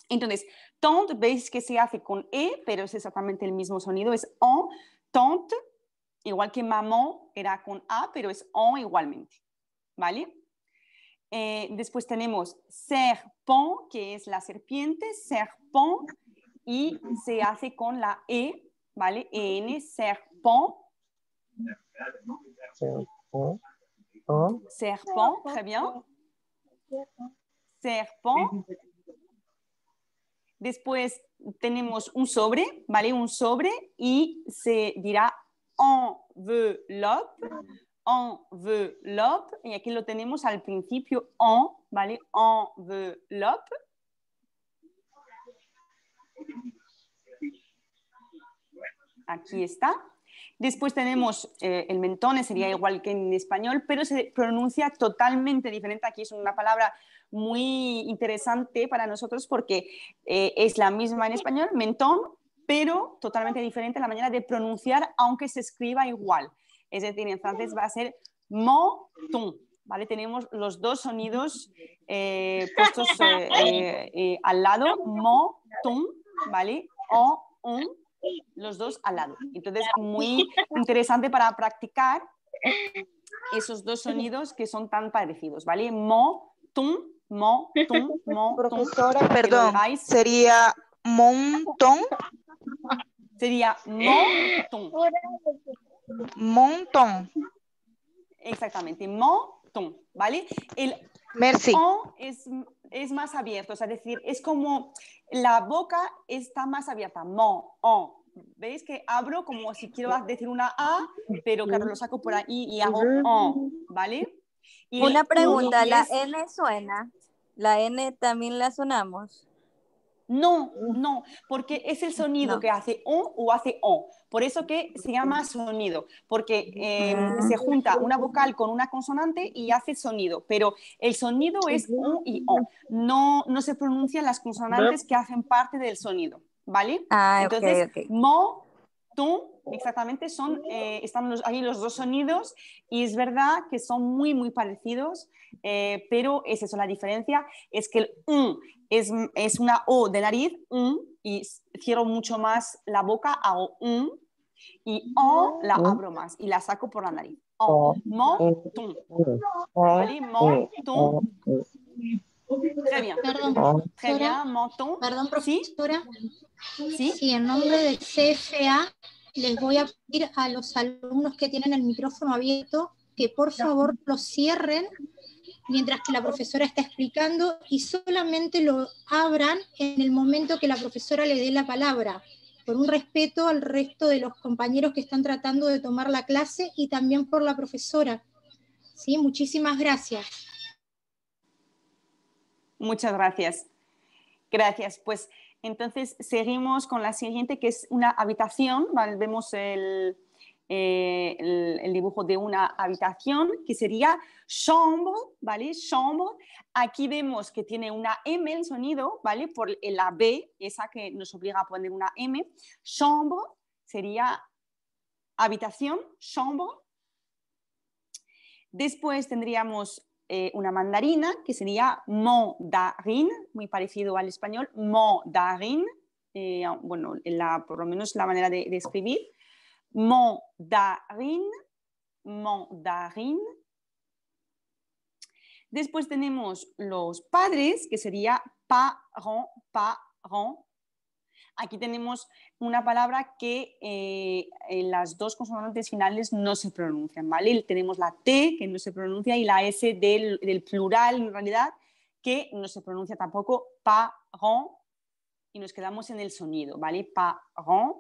S1: Entonces, Tante, veis que se hace con E, pero es exactamente el mismo sonido, es on, tante, igual que maman era con A, pero es on igualmente, ¿vale? Eh, después tenemos serpent, que es la serpiente, serpent, y se hace con la E, ¿vale? EN, serpent. Serpent. Serpent, très bien. Serpent. Después tenemos un sobre, ¿vale? Un sobre y se dirá envelope, envelope, y aquí lo tenemos al principio en, ¿vale? Envelope. Aquí está. Después tenemos eh, el mentón, sería igual que en español, pero se pronuncia totalmente diferente. Aquí es una palabra muy interesante para nosotros porque eh, es la misma en español, mentón, pero totalmente diferente la manera de pronunciar, aunque se escriba igual. Es decir, en francés va a ser tum ¿Vale? Tenemos los dos sonidos eh, puestos eh, al lado, mo tum ¿vale? O, un, los dos al lado. Entonces, muy interesante para practicar esos dos sonidos que son tan parecidos, ¿vale? Mo, tum, Mo, tum, Profesora, perdón, sería montón. Sería montón. Montón. Exactamente, montón, ¿vale? El Merci. es, es más abierto, es decir, es como la boca está más abierta, mon, ¿Veis que abro como si quiero decir una A, pero claro, lo saco por ahí y hago o ¿vale? Una pregunta, ¿la N suena? ¿La N también la sonamos? No, no, porque es el sonido que hace O o hace O, Por eso que se llama sonido, porque eh, ah. se junta una vocal con una consonante y hace sonido, pero el sonido es O y O, No, no se pronuncian las consonantes que hacen parte del sonido, ¿vale? Ah, Entonces, mo, exactamente, son, eh, están ahí los dos sonidos y es verdad que son muy, muy parecidos, eh, pero es la diferencia es que el un es, es una O de nariz, un, y cierro mucho más la boca, a un, y O la abro más y la saco por la nariz. O, mo, bien. Perdón, bien, Perdón, profesora. ¿sí? Y en nombre del CFA les voy a pedir a los alumnos que tienen el micrófono abierto que por favor lo cierren mientras que la profesora está explicando y solamente lo abran en el momento que la profesora le dé la palabra, por un respeto al resto de los compañeros que están tratando de tomar la clase y también por la profesora. ¿Sí? Muchísimas gracias. Muchas gracias. Gracias. Pues entonces seguimos con la siguiente, que es una habitación. Vemos eh, el, dibujo de una habitación, que sería chambre, ¿vale? Chambre. Aquí vemos que tiene una M el sonido, ¿vale? Por la B, esa que nos obliga a poner una M. Chambre sería habitación, chambre. Después tendríamos eh, una mandarina, que sería mandarín muy parecido al español, mandarín eh, ah, bueno, por lo menos la manera de, escribir, mandarín mandarín Después tenemos los padres, que sería pa. parent, Aquí tenemos una palabra que eh, las dos consonantes finales no se pronuncian, ¿vale? Tenemos la T que no se pronuncia y la S del, plural en realidad que no se pronuncia tampoco parent y nos quedamos en el sonido, ¿vale? Parent.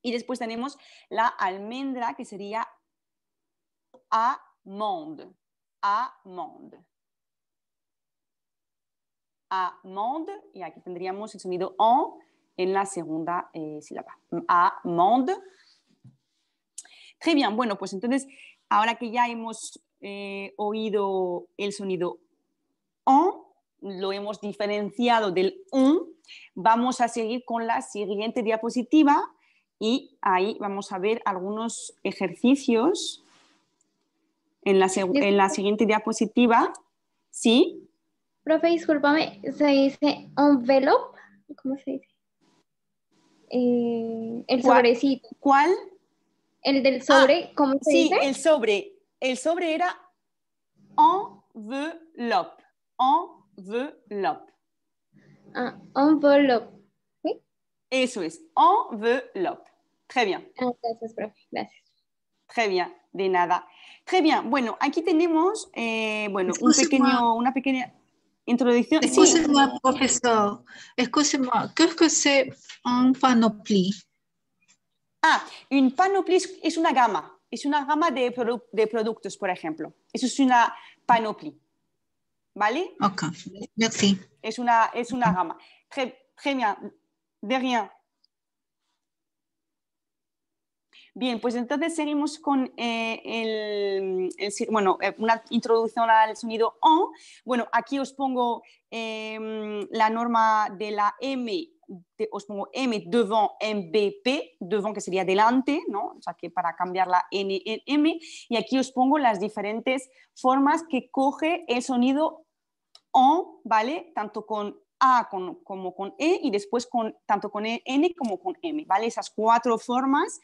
S1: Y después tenemos la almendra que sería amande, amande a y aquí tendríamos el sonido o en la segunda eh, sílaba. A monde. bien, bueno, pues entonces, ahora que ya hemos eh, oído el sonido o lo hemos diferenciado del un, vamos a seguir con la siguiente diapositiva y ahí vamos a ver algunos ejercicios en la, en la siguiente diapositiva. Sí. Profe, discúlpame, se dice envelope, ¿cómo se dice? Eh, el sobrecito. ¿Cuál? El del sobre, ah, ¿cómo se sí, dice? Sí, el sobre. El sobre era envelope. Envelope. Ah, envelope. ¿Sí? Eso es, envelope. Très bien. Ah, gracias, profe, gracias. Très bien, de nada. Très bien, bueno, aquí tenemos eh, bueno, un pequeño, una pequeña introducción. Excusez-moi, oui. profesor. Excusez-moi. que c'est un panoplie? Ah, una panoplie es una gama. Es una gama de, de productos, por ejemplo. Eso es una panoplie. ¿Vale? Ok, merci. Es una, es una gama. très bien. De rien. Bien, pues entonces seguimos con eh, el, eh, una introducción al sonido on. Bueno, aquí os pongo em, la norma de la M, os pongo M devant MBP, devant que sería delante, ¿no? O sea, que para cambiar la N en M. Y aquí os pongo las diferentes formas que coge el sonido on, ¿vale? Tanto con a como con E y después tanto con e, N como con M, ¿vale? Esas cuatro formas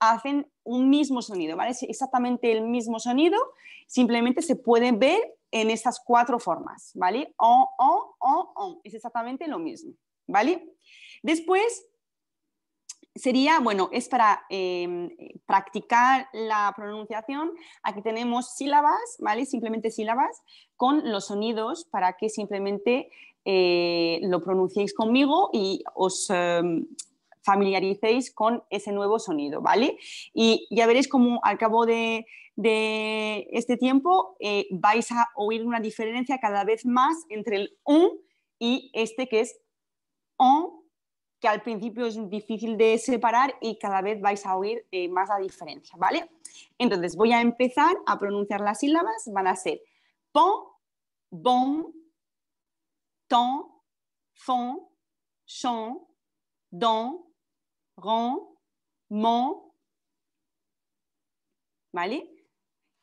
S1: hacen un mismo sonido, ¿vale? Es exactamente el mismo sonido, simplemente se puede ver en estas cuatro formas, ¿vale? o o o o, es exactamente lo mismo, ¿vale? Después sería, bueno, es para em, practicar la pronunciación. Aquí tenemos sílabas, ¿vale? Simplemente sílabas con los sonidos para que simplemente eh, lo pronunciéis conmigo y os, em, familiaricéis con ese nuevo sonido, ¿vale? Y ya veréis cómo al cabo de, este tiempo eh, vais a oír una diferencia cada vez más entre el un y este que es on, que al principio es difícil de separar y cada vez vais a oír eh, más la diferencia, ¿vale? Entonces voy a empezar a pronunciar las sílabas, van a ser pon, bon, ton, fon, son, don, ron, mon, ¿vale?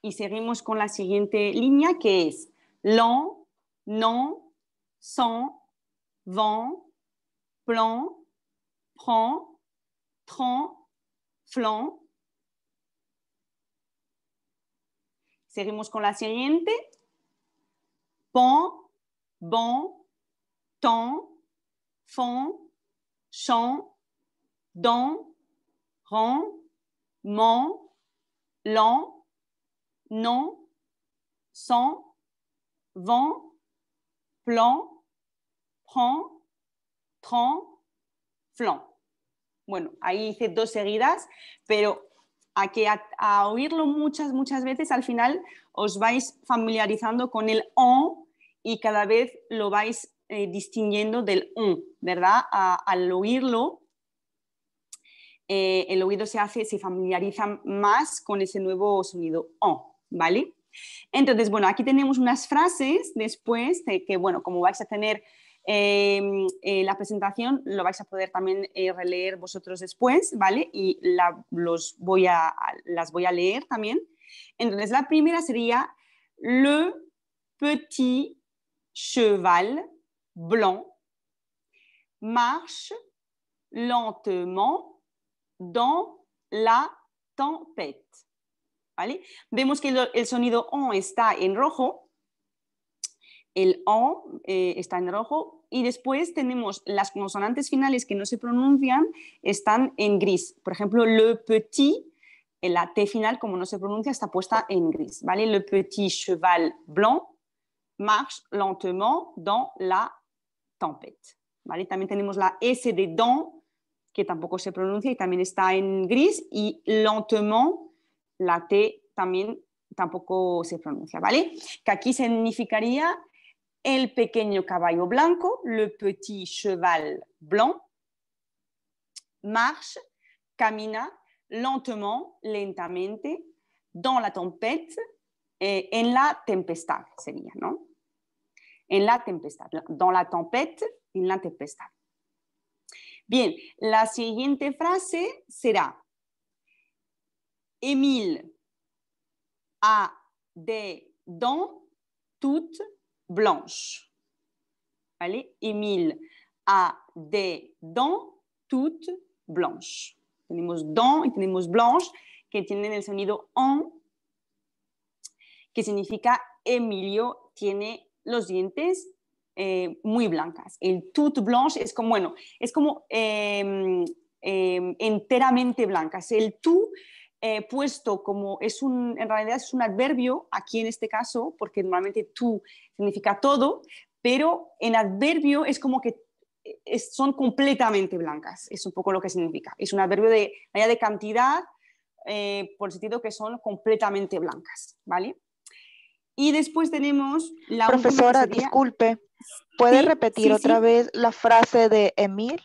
S1: Y seguimos con la siguiente línea que es lon, non, son, vent, plan, prend, tron, flan. Seguimos con la siguiente. Pon, bon, ton, FON, SON don, ron, mon, lon, non, son, vent, plan, prend, tron, flon. Bueno, ahí hice dos seguidas, pero a que a, oírlo muchas, muchas veces, al final os vais familiarizando con el on y cada vez lo vais eh, distinguiendo del on, ¿verdad? al oírlo eh, el oído se hace, se familiariza más con ese nuevo sonido O, ¿vale? Entonces, bueno, aquí tenemos unas frases después de que, bueno, como vais a tener em, eh, la presentación, lo vais a poder también eh, releer vosotros después, ¿vale? Y los voy las voy a leer también. Entonces, la primera sería Le petit cheval blanc marche lentement dans la tempête. ¿Vale? Vemos que el, sonido on está en rojo, el on eh, está en rojo y después tenemos las consonantes finales que no se pronuncian están en gris. Por ejemplo, le petit, la T final como no se pronuncia está puesta en gris, ¿vale? Le petit cheval blanc marche lentement dans la tempête, También tenemos la S de dans que tampoco se pronuncia y también está en gris, y lentement, la T también tampoco se pronuncia, ¿vale? Que aquí significaría el pequeño caballo blanco, le petit cheval blanc, marche, camina lentement, lentamente, dans la tempête, eh, en la tempestad sería, ¿no? En la tempestad, dans la tempête, en la tempestad. Bien, la siguiente frase será, Emil a des dents toutes blanches. ¿Vale? Émile a des dents toutes blanches. Tenemos dents y tenemos blanches que tienen el sonido en, que significa Emilio tiene los dientes eh, muy blancas. El tout blanche es como, bueno, es como em, em, enteramente blancas. El tú eh, puesto como es un, en realidad es un adverbio, aquí en este caso, porque normalmente tú significa todo, pero en adverbio es como que eh, son completamente blancas, es un poco lo que significa. Es un adverbio de, de cantidad, por el sentido que son completamente blancas, ¿vale? Y después tenemos la Profesora, disculpe, ¿puede repetir otra vez la frase de Emil?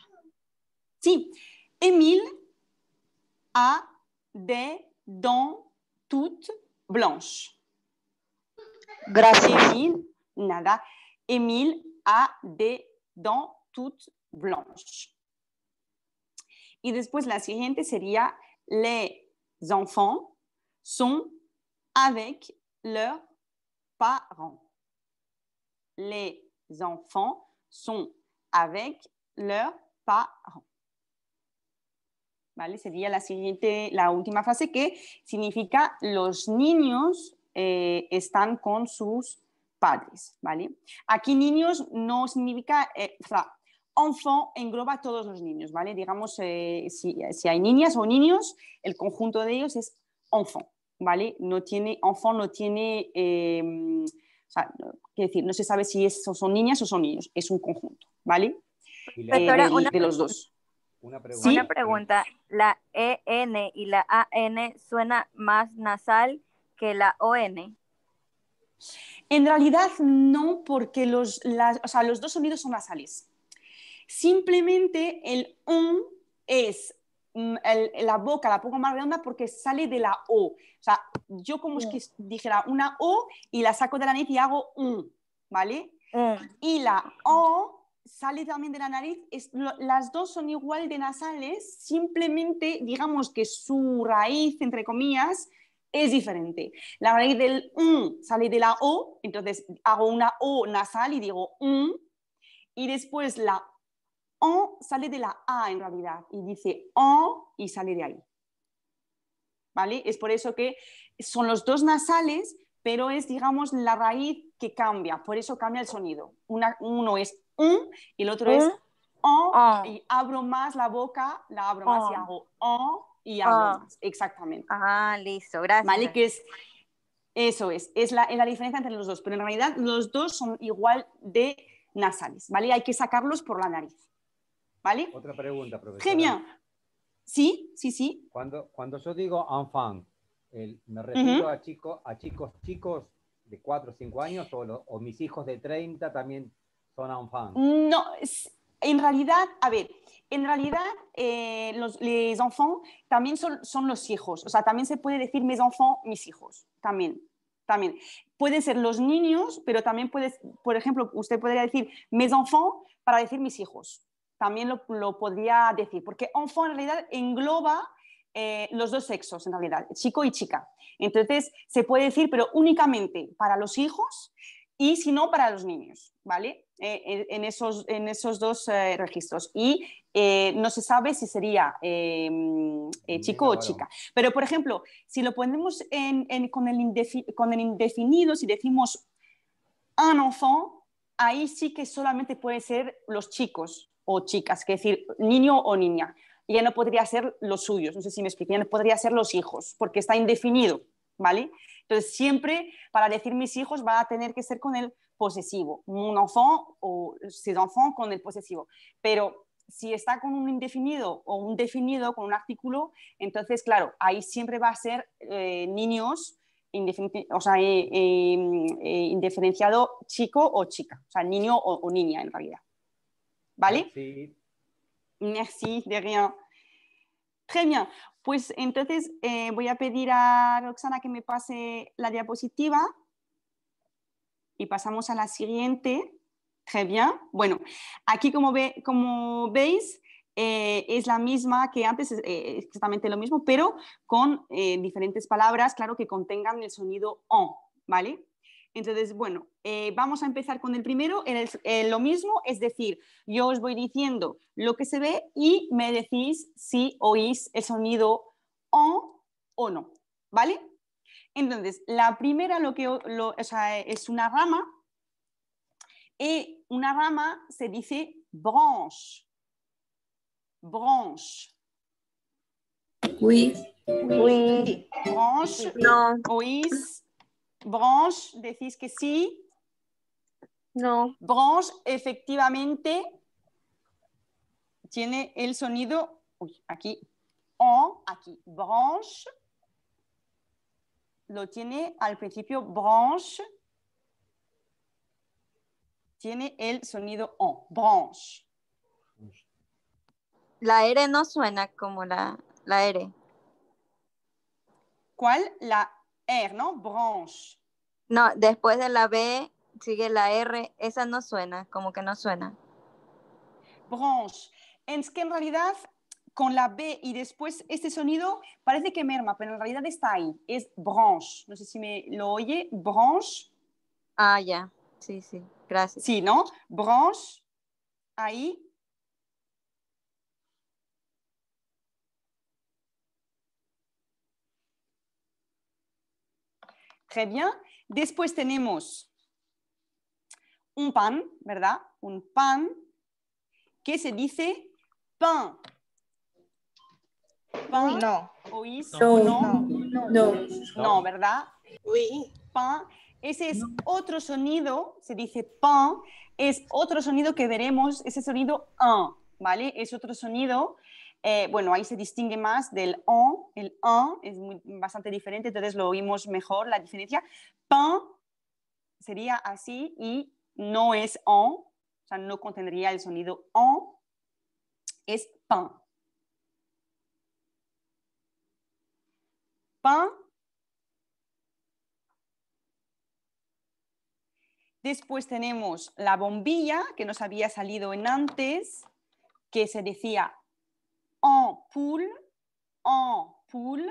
S1: Sí, Emil a des dents toutes blanches. Gracias. Emil, nada. Emil a des dents toutes blanches. Y después la siguiente sería les enfants sont avec leurs parents. Les enfants sont avec leurs parents. ¿Vale? Sería la siguiente, la última frase que significa los niños eh, están con sus padres, ¿vale? Aquí niños no significa, eh, enfant engloba a todos los niños, ¿vale? Digamos, eh, si, si, hay niñas o niños, el conjunto de ellos es enfant, ¿vale? No tiene, enfant no tiene, em, decir, no se sabe si son niñas o son niños, es un conjunto, ¿vale? Pues, eh, de, los dos. Una pregunta. Una pregunta. La EN y la AN suena más nasal que la ON. En realidad no, porque los, los dos sonidos son nasales. Simplemente el on es Mm, la boca la pongo más redonda porque sale de la O. O sea, yo como es mm. que dijera una O y la saco de la nariz y hago un, ¿vale? Mm. Y la O sale también de la nariz, es, las dos son igual de nasales, simplemente digamos que su raíz, entre comillas, es diferente. La raíz del un sale de la O, entonces hago una O nasal y digo un, y después la o sale de la A en realidad y dice O y sale de ahí. ¿Vale? Es por eso que son los dos nasales, pero es, digamos, la raíz que cambia, por eso cambia el sonido. Una, uno es un y el otro es on, y abro más la boca, la abro más y hago y abro más. Exactamente. Ah, listo, gracias. ¿Vale? Que es, eso es, es la, es la diferencia entre los dos, pero en realidad los dos son igual de nasales, ¿vale? Hay que sacarlos por la nariz. Otra pregunta, profesor. Sí, sí, sí. Cuando, cuando yo digo enfant, ¿me refiero a, chicos a chicos chicos de 4 o 5 años o, mis hijos de 30 también son enfants? No, en realidad, a ver, en realidad eh, los les enfants también son, los hijos, o sea, también se puede decir mis enfants, mis hijos, también también. Pueden ser los niños, pero también puedes, por ejemplo, usted podría decir mes enfants para decir mis hijos también lo, lo podría decir, porque enfant en realidad engloba eh, los dos sexos, en realidad, chico y chica. Entonces, se puede decir, pero únicamente para los hijos y si no, para los niños, ¿vale? Eh, en, esos, en esos dos eh, registros. Y no se sabe si sería em, chico o chica. Pero, por ejemplo, si lo ponemos con, el con el indefinido, si decimos un enfant, ahí sí que solamente pueden ser los chicos, o chicas, que decir niño o niña. Ya no podría ser los suyos, no sé si me explico, ya no podría ser los hijos, porque está indefinido, ¿vale? Entonces, siempre para decir mis hijos va a tener que ser con el posesivo, un enfant o ses enfants con el posesivo. Pero si está con un indefinido o un definido con un artículo, entonces, claro, ahí siempre va a ser eh, niños, o sea, eh, eh, indiferenciado chico o chica, o sea, niño o niña en realidad. ¿Vale? Sí. Merci, mm, de rien. Très bien. Pues entonces eh, voy a pedir a Roxana que me pase la diapositiva y pasamos a la siguiente. Très bien. Bueno, aquí como, ve, como veis eh, es la misma que antes, es eh, exactamente lo mismo, pero con diferentes palabras, claro, que contengan el sonido on, ¿vale? Entonces, bueno, eh, vamos a empezar con el primero. Eh, lo mismo, es decir, yo os voy diciendo lo que se ve y me decís si oís el sonido o o no, ¿vale? Entonces, la primera lo que, es una rama y una rama se dice branche. Branche. Oui. Oui. Branche. No. Oís Branche, decís que sí. No. Branche, efectivamente, tiene el sonido, uy, aquí, O, aquí, branche, lo tiene al principio branche, tiene el sonido en, branche. La R no suena como la, la R. ¿Cuál? La R, ¿no? Branche. No, después de la B sigue la R, esa no suena, como que no suena. Branche. Es que en realidad con la B y después este sonido parece que merma, pero en realidad está ahí. Es branche. No sé si me lo oye. Branche. Ah, ya. Sí, sí. Gracias. Sí, ¿no? Branche. Ahí. bien. Después tenemos un pan, ¿verdad? Un pan que se dice pan. Pan. No. ¿Oís? No. No. No, ¿verdad? Oui. Pan. Ese es otro sonido, se dice pan, es otro sonido que veremos, ese sonido ¿vale? Es otro sonido eh, bueno, ahí se distingue más del on, el «on» es bastante diferente, entonces lo oímos mejor la diferencia. Pan sería así y no es on, o sea, no contendría el sonido on, es pan. Pan. Después tenemos la bombilla que nos había salido en antes, que se decía en pool, en pool,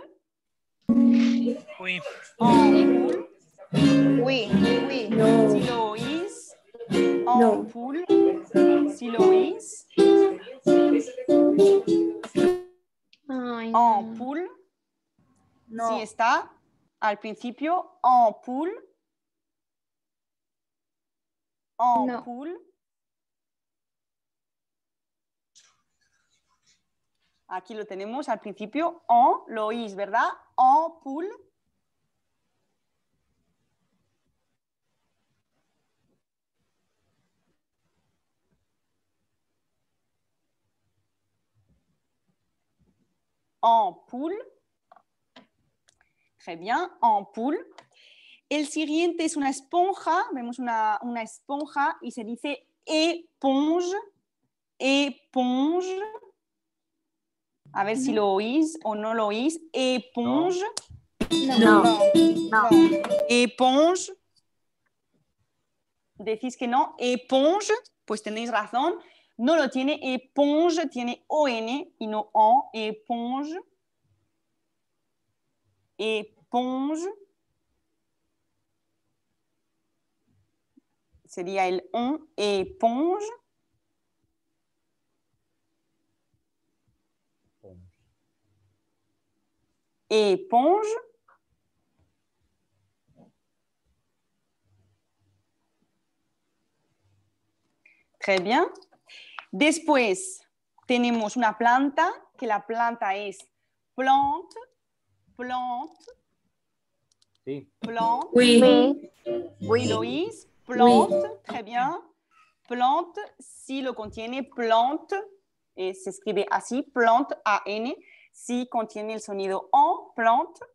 S1: Oui. En poule. Oui, oui. No. Si lo is, en no. poule. is. no. En pool. está al principio, en pool, En pool. Aquí lo tenemos al principio, en, lo oís, ¿verdad? En poule. En poule. Très bien, en poule. El siguiente es una esponja, vemos una, una esponja y se dice éponge, éponge. A ver si lo oís o no lo oís. Éponge. No. Éponge. Decís que no. Éponge. Pues tenéis razón. No lo tiene. Éponge tiene ON y no O. Éponge. Éponge. Sería el on. Éponge. éponge. Très bien. Después, tenemos una planta, que la plante est plante, plante, plante. Oui. Oui, plante, très bien. Plante, si le contiene, plante, et eh, se escribe plante, A-N, si contiene el sonido en planta.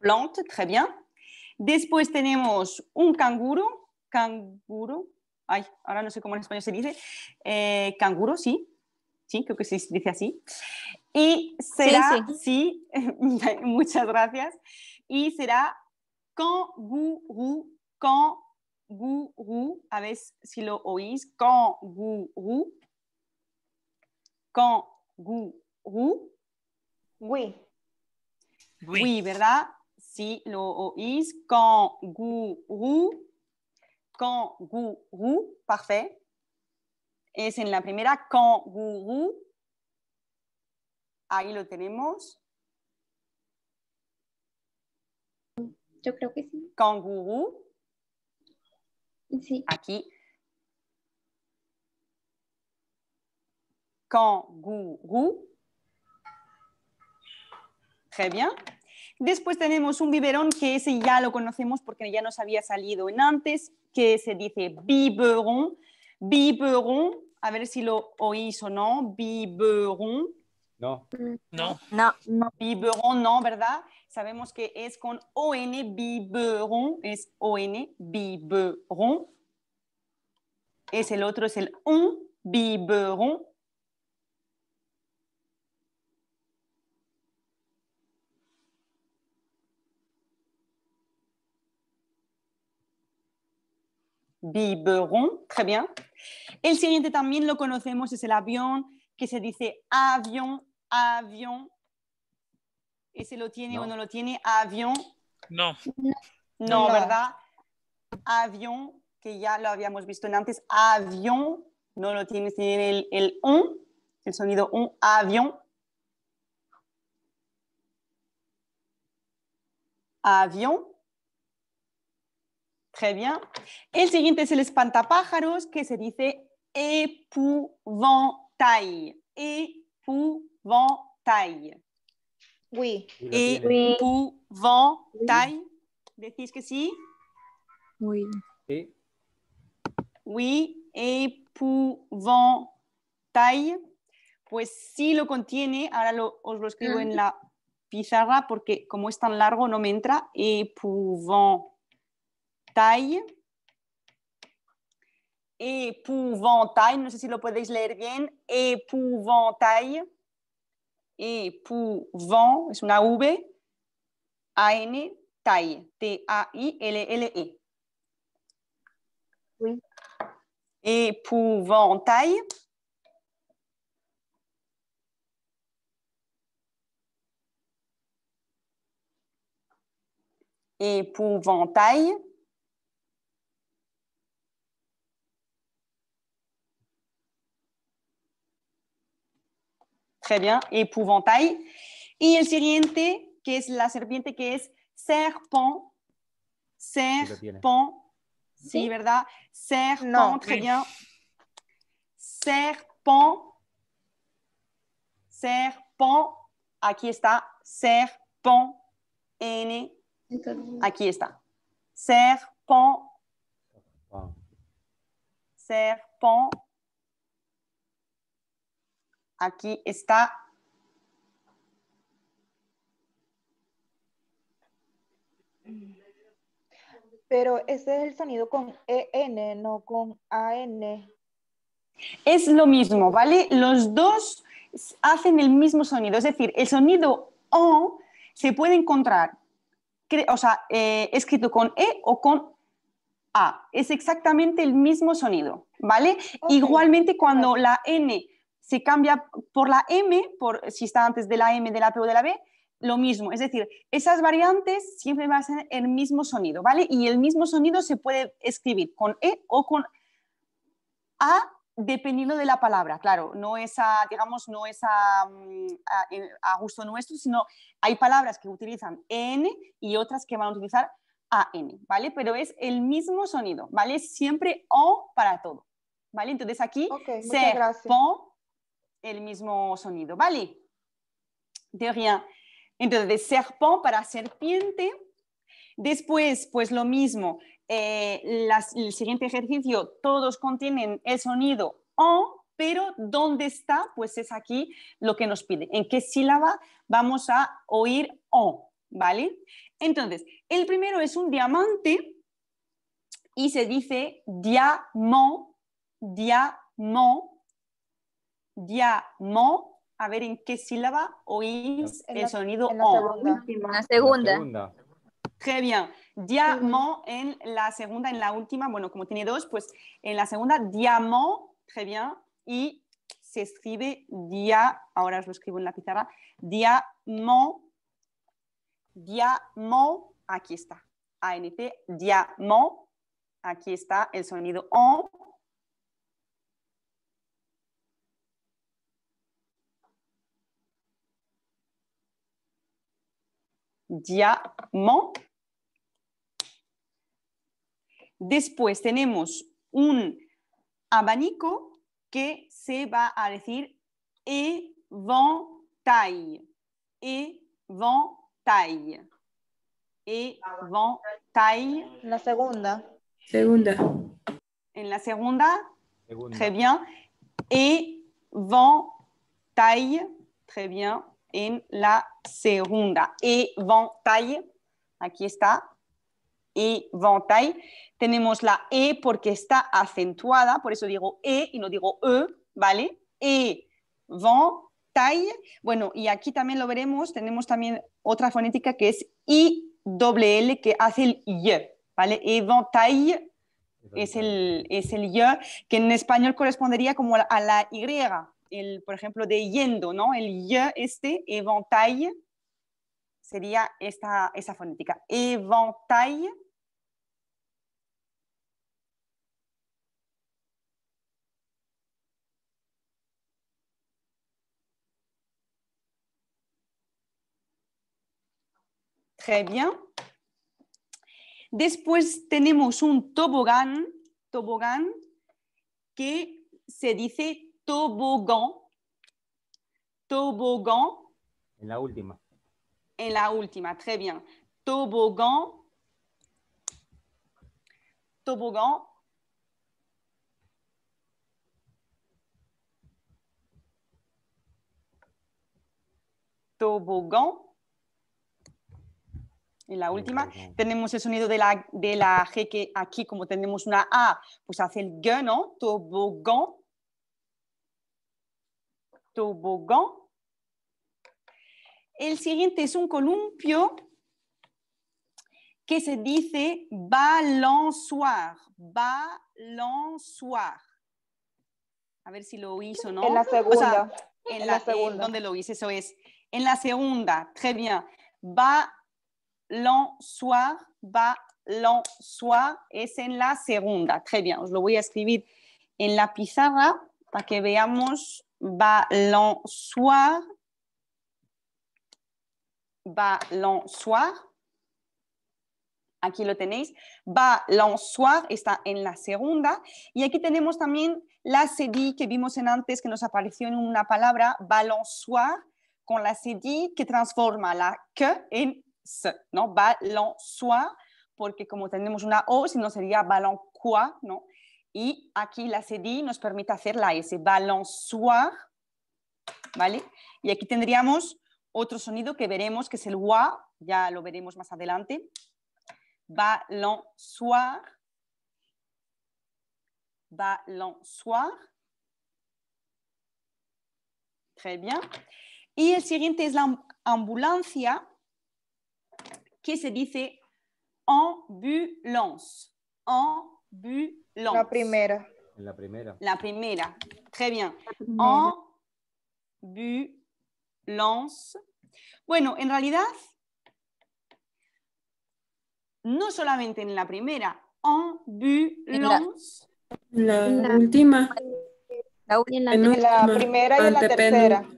S1: Plante, très bien. Después tenemos un canguro, canguro, ay, ahora no sé cómo en español se dice, eh, canguro, sí, sí, creo que se dice así. Y será, sí, (laughs) muchas gracias. Y será con kanguru, kanguru, a ver si lo oís, kanguru, kanguru. Oui. Oui, ¿verdad? Si lo oís, kanguru, kanguru, parfait. Es en la primera, con kanguru, Ahí lo tenemos. Yo creo que sí. Kanguru. Sí. Aquí. Kanguru. Très bien. Después tenemos un biberón que ese ya lo conocemos porque ya nos había salido en antes, que se dice biberón Biberon, a ver si lo oís o no. Biberon. No. No. No. Biberon, no, ¿verdad? Sabemos que es con ON, biberon, es ON, biberon. Es el otro, es el un, biberon. Biberon, très bien. El siguiente también lo conocemos, es el avión que se dice avión, avión. ¿Ese lo tiene o no lo tiene? Avión. No.
S2: no. ¿verdad?
S1: Avión, que ya lo habíamos visto antes. Avión, no lo tiene, tiene el, el un, el sonido un, avión. Avión. Très bien. El siguiente es el espantapájaros, que se dice épouvant Taille, Épouvantail. Oui. Épouvantail. ¿Decís que sí? Oui. Et? Oui, épouvantail. Pues sí lo contiene, ahora os lo escribo en mm. la pizarra porque como es tan largo no me entra. Épouvantail. épouvantail, no sé si lo podéis leer bien, épouvantail, épouvant, es una V, A-N, taille, T-A-I-L-L-E. Oui. Épouvantail. Épouvantail. Très bien. Épouvantail. Et le siguiente, qui es la serpiente, qui es serpent. Serpent. si ¿verdad? Serpent, non, très bien. Serpent. Serpent. Aquí está. Serpent. N. Aquí está. Serpent. Serpent. Aquí está. Pero ese es el sonido con EN, no con AN. Es lo mismo, ¿vale? Los dos hacen el mismo sonido. Es decir, el sonido O se puede encontrar, o sea, eh, escrito con E o con A. Es exactamente el mismo sonido, ¿vale? Igualmente cuando la N se cambia por la M, por, si está antes de la M, de la P o de la B, lo mismo. Es decir, esas variantes siempre van a ser el mismo sonido, ¿vale? Y el mismo sonido se puede escribir con E o con A, dependiendo de la palabra, claro. No es a, digamos, no es a, mm, eh, gusto nuestro, sino hay palabras que utilizan N y otras que van a utilizar AN, ¿vale? Pero es el mismo sonido, ¿vale? Siempre O para todo, ¿vale? Entonces aquí se el mismo sonido, ¿vale? De rien. Entonces, serpent para serpiente. Después, pues lo mismo, eh, el siguiente ejercicio, todos contienen el sonido o, pero ¿dónde está? Pues es aquí lo que nos pide. ¿En qué sílaba vamos a oír o, ¿Vale? Entonces, el primero es un diamante y se dice diamant, diamant, diamant, a ver en qué sílaba oís el sonido sonido en la Segunda. en La segunda. bien. Diamant en la segunda, en la última, bueno, como tiene dos, pues en la segunda, diamant, très bien, y se escribe dia, ahora os lo escribo en la pizarra, diamant, diamant, aquí está, ANT, diamant, aquí está el sonido on, diamant. Después tenemos un abanico que se va a decir éventail. Éventail. En La segunda. Segunda. En la segunda. segunda. Très bien. Éventail. Très bien en la segunda. Éventail. aquí está, Éventail. Tenemos la E porque está acentuada, por eso digo E y no digo E, ¿vale? Éventail. Bueno, y aquí también lo veremos, tenemos también otra fonética que es I doble L que hace el Y, ¿vale? Éventail es el, es el Y, que en español correspondería como a la Y, por ejemplo, de yendo, ¿no? El y, este, eventail, sería esta, esa fonética. Eventail. Très bien. Después tenemos un tobogán, tobogán que se dice tobogán, tobogán. En la última. En la última, très bien. Tobogán, tobogán. Tobogán. En la última tenemos el sonido de la, de la G que aquí como tenemos una A, pues hace el G, ¿no? Tobogán. El siguiente es un columpio que se dice balançoire, balançoire. A ver si lo hizo, ¿no? En la segunda. O en, la, segunda. ¿Dónde lo hice? Eso es. En la segunda, très bien. Balançoire, balançoire es en la segunda. Très bien, os lo voy a escribir en la pizarra para que veamos Balançoire. Balançoire. Aquí lo tenéis. Balançoire está en la segunda. Y aquí tenemos también la CD que vimos en antes, que nos apareció en una palabra, balançoire, con la cedi que transforma la que en s, ¿no? Balançoire, porque como tenemos una O, si no sería balancois, ¿no? Y aquí la CDI nos permite hacer la S, balançoire, ¿vale? Y aquí tendríamos otro sonido que veremos, que es el wa, ya lo veremos más adelante. Balançoire, balançoire. Très bien. Y el siguiente es la ambulancia, que se dice ambulance, ambulance la primera. La primera. La primera. Très bien. En Bu lance. Bueno, en realidad, no solamente en la primera, on En la, la, última. La, última. en la primera y en la ah, tercera.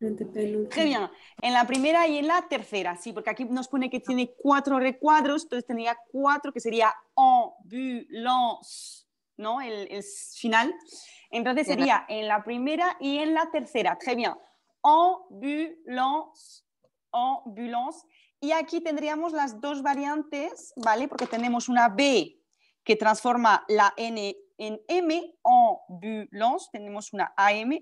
S1: En la primera y en la tercera, sí, porque aquí nos pone que tiene cuatro recuadros, entonces tendría cuatro, que sería ambulance, ¿no? El, final. Entonces sería en la primera y en la tercera. Très bien. Ambulance, ambulance. Y aquí tendríamos las dos variantes, ¿vale? Porque tenemos una B que transforma la N en M, ambulance, tenemos una AM,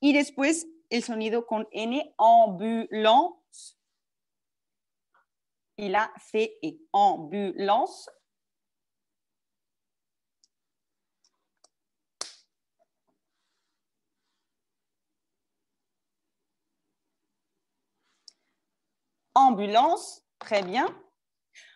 S1: y después el sonido con N, ambulance. Y la CE, ambulance. Ambulance, très bien.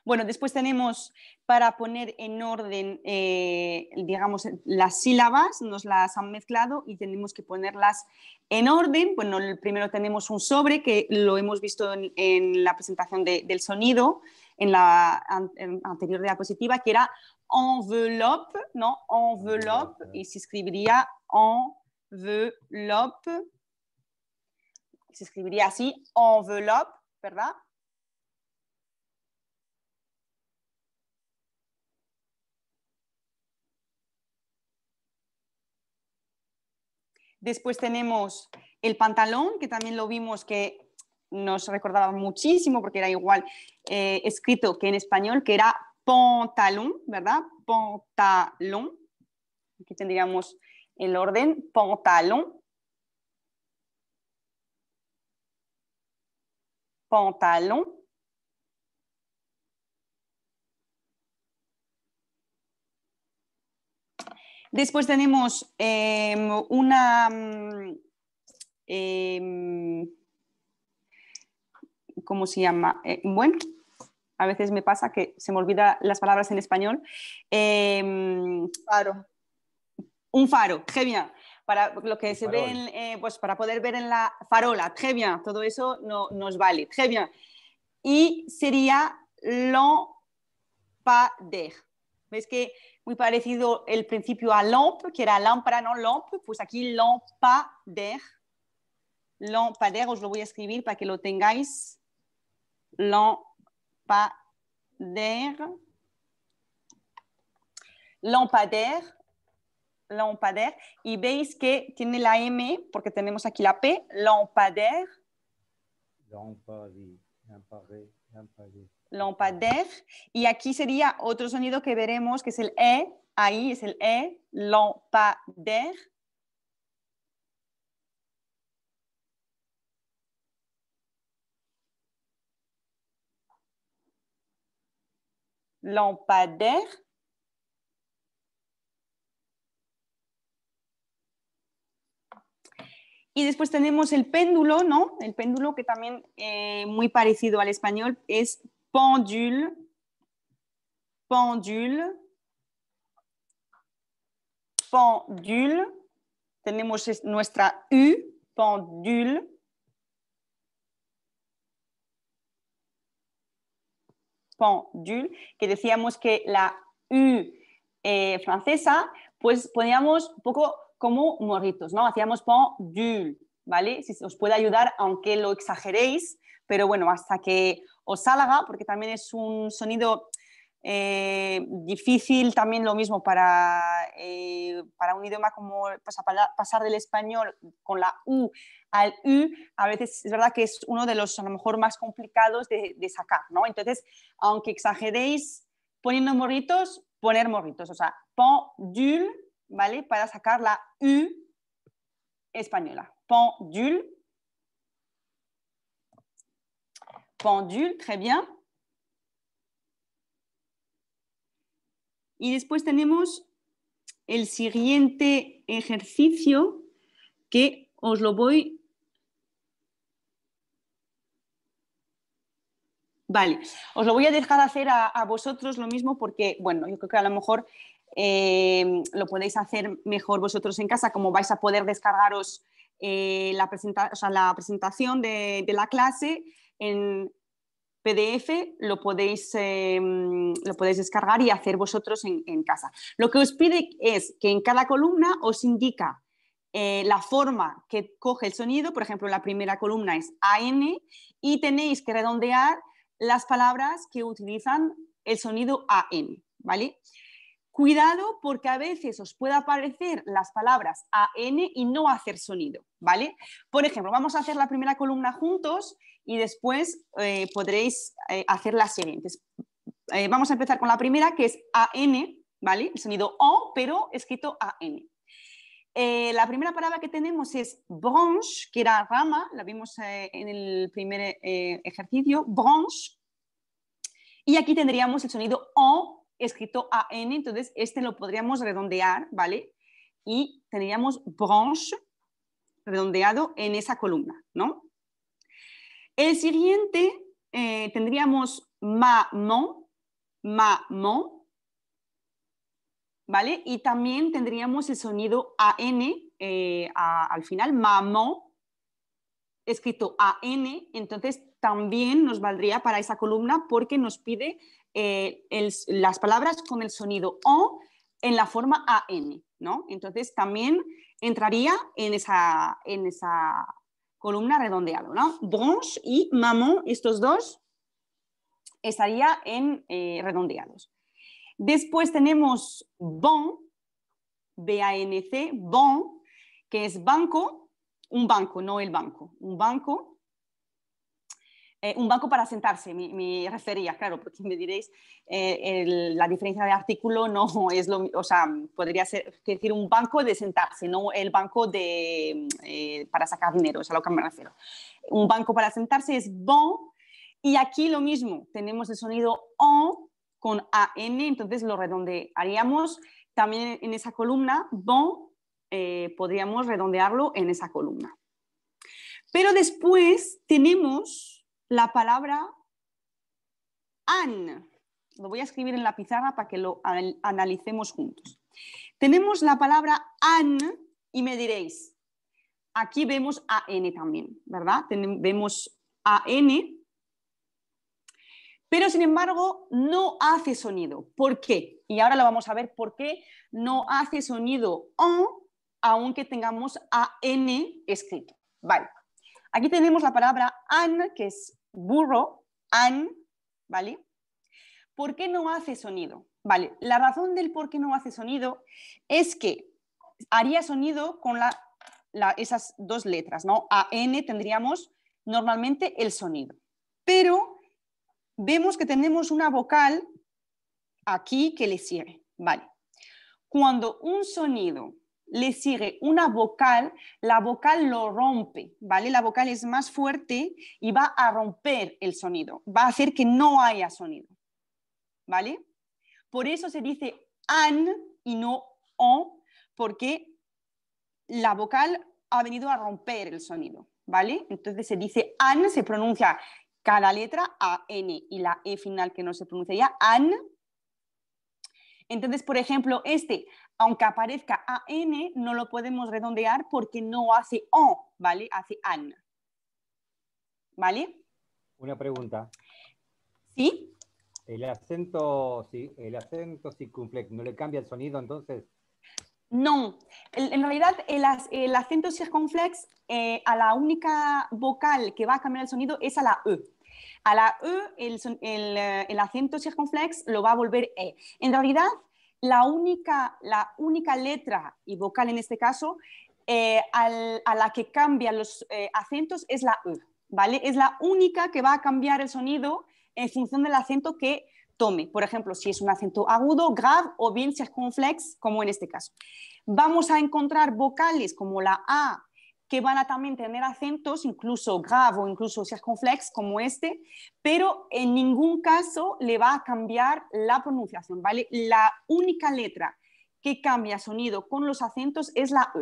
S1: Bueno, después tenemos para poner en orden, eh, digamos, las sílabas, nos las han mezclado y tenemos que ponerlas en orden. Bueno, primero tenemos un sobre que lo hemos visto en, la presentación del sonido, en la anterior diapositiva, que era envelope, ¿no? Envelope, y se escribiría envelope, se escribiría así, envelope, ¿verdad? Después tenemos el pantalón, que también lo vimos que nos recordaba muchísimo porque era igual eh, escrito que en español, que era pantalón, ¿verdad? Pantalón. Aquí tendríamos el orden, pantalón. Pantalón. Después tenemos em, una... Em, ¿Cómo se llama? Eh, bueno, a veces me pasa que se me olvida las palabras en español. Em, faro. Un faro, très bien. Para lo que se ve, eh, pues para poder ver en la farola, très bien. Todo eso no, nos vale, très bien. Y sería l'empader. ¿Ves que muy parecido el principio a lampe, que era lámpara, no lampe, pues aquí lampader. Lampader, os lo voy a escribir para que lo tengáis. Lampader. Lampader. Lampader. Y veis que tiene la M, porque tenemos aquí la P. Lampader. Lampader. Lampader. lampadaire. Y aquí sería otro sonido que veremos, que es el E, ahí es el E, lampadaire. Lampadaire. Y después tenemos el péndulo, ¿no? El péndulo que también eh, muy parecido al español es pendule, pendule, pendule. Tenemos nuestra U, pendule. Pendule, que decíamos que la U eh, francesa, pues poníamos un poco como morritos, ¿no? Hacíamos pendule, ¿vale? Si os puede ayudar, aunque lo exageréis, pero bueno, hasta que o Sálaga, porque también es un sonido eh, difícil, también lo mismo para, eh, para un idioma como pasar del español con la U al U, a veces es verdad que es uno de los a lo mejor más complicados de, sacar, ¿no? Entonces, aunque exageréis poniendo morritos, poner morritos, o sea, pendule, ¿vale? Para sacar la U española, pendule, pendule, muy bien. Y después tenemos el siguiente ejercicio que os lo voy... Vale, os lo voy a dejar hacer a, vosotros lo mismo porque, bueno, yo creo que a lo mejor eh, lo podéis hacer mejor vosotros en casa, como vais a poder descargaros eh, la, presentación de, de, la clase, en PDF em, lo podéis, descargar y hacer vosotros en, casa. Lo que os pide es que en cada columna os indica eh, la forma que coge el sonido, por ejemplo, la primera columna es AN y tenéis que redondear las palabras que utilizan el sonido AN, Cuidado porque a veces os puede aparecer las palabras AN y no hacer sonido, Por ejemplo, vamos a hacer la primera columna juntos y después eh, podréis eh, hacer las siguientes. Eh, vamos a empezar con la primera, que es AN, ¿vale? El sonido O, pero escrito AN. la primera palabra que tenemos es branche, que era rama, la vimos en el primer ejercicio, branche. Y aquí tendríamos el sonido O escrito AN, entonces este lo podríamos redondear, ¿vale? Y tendríamos branche redondeado en esa columna, ¿no? El siguiente eh, tendríamos ma mo ma ¿vale? Y también tendríamos el sonido AN eh, al final, ma-mo, escrito AN, entonces también nos valdría para esa columna porque nos pide eh, las palabras con el sonido O en la forma AN, ¿no? Entonces también entraría en esa, en esa columna redondeado, ¿no? Branche y Mamón, estos dos estaría en eh, redondeados. Después tenemos bon, B-A-N-C, bon, que es banco, un banco, no el banco, un banco, eh, un banco para sentarse, me, refería, claro, porque me diréis, eh, la diferencia de artículo no (laughs) es lo mismo, o sea, podría ser decir un banco de sentarse, no el banco eh, para sacar dinero, es a lo que me refiero. Un banco para sentarse es bon, y aquí lo mismo, tenemos el sonido on con AN, entonces lo redondearíamos también en esa columna, bon, podríamos redondearlo en esa columna. Pero después tenemos la palabra an. Lo voy a escribir en la pizarra para que lo analicemos juntos. Tenemos la palabra an y me diréis, aquí vemos AN también, ¿verdad? vemos AN, pero sin embargo no hace sonido. ¿Por qué? Y ahora lo vamos a ver por qué no hace sonido o aunque tengamos AN escrito. Vale. Aquí tenemos la palabra an, que es burro, an, ¿vale? ¿Por qué no hace sonido? Vale, la razón del por qué no hace sonido es que haría sonido con esas dos letras, ¿no? A N tendríamos normalmente el sonido. Pero vemos que tenemos una vocal aquí que le sigue, ¿vale? Cuando un sonido le sigue una vocal, la vocal lo rompe, ¿vale? La vocal es más fuerte y va a romper el sonido, va a hacer que no haya sonido, ¿vale? Por eso se dice an y no on, porque la vocal ha venido a romper el sonido, ¿vale? Entonces se dice an, se pronuncia cada letra a n y la e final que no se pronuncia ya, an. Entonces, por ejemplo, este aunque aparezca AN, no lo podemos redondear porque no hace O, ¿vale? Hace AN. ¿Vale? Una pregunta. ¿Sí? El acento, sí, el acento circunflex, ¿no le cambia el sonido entonces? No, en realidad el, acento circunflex eh, a la única vocal que va a cambiar el sonido es a la E. A la E el, eh, el acento circunflex lo va a volver E. En realidad la única, letra y vocal en este caso eh, a la que cambian los eh, acentos es la U, ¿vale? Es la única que va a cambiar el sonido en función del acento que tome. Por ejemplo, si es un acento agudo, grave o bien circunflex, como en este caso. Vamos a encontrar vocales como la A, que van a también tener acentos, incluso grave o incluso circunflex como este, pero en ningún caso le va a cambiar la pronunciación, ¿vale? La única letra que cambia sonido con los acentos es la E.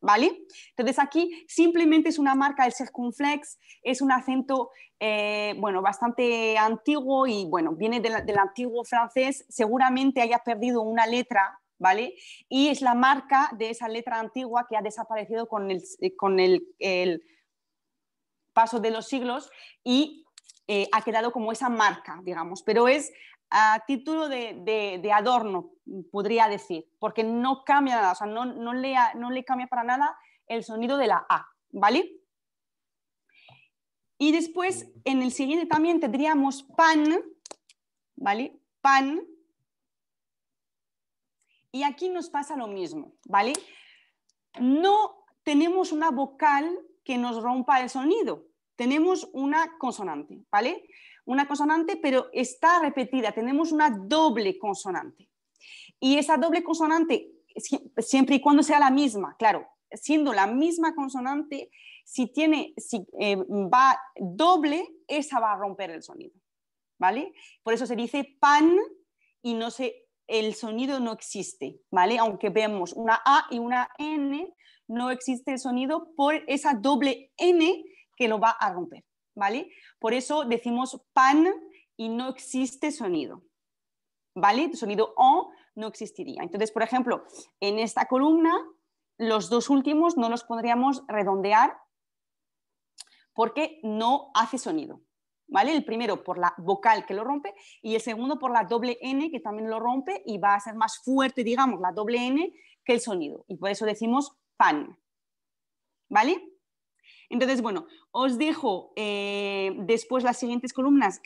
S1: ¿Vale? Entonces aquí simplemente es una marca del circunflex, es un acento eh, bueno, bastante antiguo y bueno, viene del antiguo francés, seguramente haya perdido una letra ¿vale? Y es la marca de esa letra antigua que ha desaparecido con el, eh, paso de los siglos y eh, ha quedado como esa marca, digamos, pero es a título de, adorno, podría decir, porque no cambia nada, o sea, no, le, no le cambia para nada el sonido de la A, ¿vale? Y después, en el siguiente también tendríamos pan, ¿vale? Pan, y aquí nos pasa lo mismo, ¿vale? No tenemos una vocal que nos rompa el sonido, tenemos una consonante, ¿vale? Una consonante, pero está repetida, tenemos una doble consonante. Y esa doble consonante, siempre y cuando sea la misma, claro, siendo la misma consonante, si, tiene, si eh, va doble, esa va a romper el sonido, ¿vale? Por eso se dice pan y no se el sonido no existe, ¿vale? Aunque vemos una A y una N, no existe el sonido por esa doble N que lo va a romper, ¿vale? Por eso decimos pan y no existe sonido, ¿vale? El sonido O no existiría. Entonces, por ejemplo, en esta columna, los dos últimos no los podríamos redondear porque no hace sonido, ¿vale? El primero por la vocal que lo rompe y el segundo por la doble N que también lo rompe y va a ser más fuerte, digamos, la doble N que el sonido. Y por eso decimos pan, ¿vale? Entonces, bueno, os dejo eh, después las siguientes columnas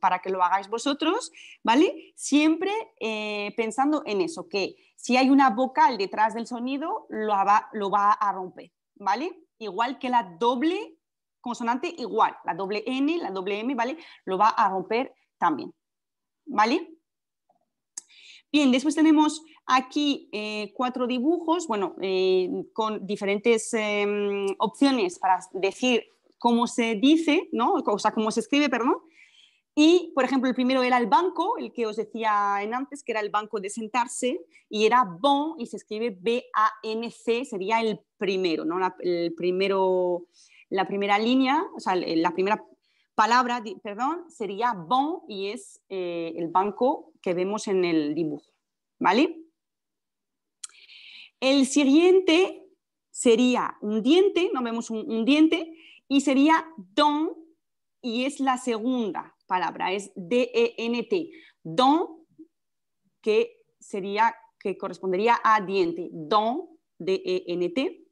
S1: para que lo hagáis vosotros, ¿vale? Siempre eh, pensando en eso, que si hay una vocal detrás del sonido, lo va, lo va a romper, ¿vale? Igual que la doble consonante igual, la doble N, la doble M, ¿vale? Lo va a romper también, ¿vale? Bien, después tenemos aquí eh, cuatro dibujos, bueno, eh, con diferentes em, opciones para decir cómo se dice, ¿no? O sea, cómo se escribe, perdón. Y, por ejemplo, el primero era el banco, el que os decía en antes, que era el banco de sentarse, y era bon, y se escribe B-A-N-C, sería el primero, ¿no? el primero, la primera línea, o sea, eh, la primera palabra, perdón, sería bon y es eh, el banco que vemos en el dibujo, ¿vale? El siguiente sería un diente, no vemos un, un diente, y sería don y es la segunda palabra, es D-E-N-T, don que sería, que correspondería a diente, don, D-E-N-T,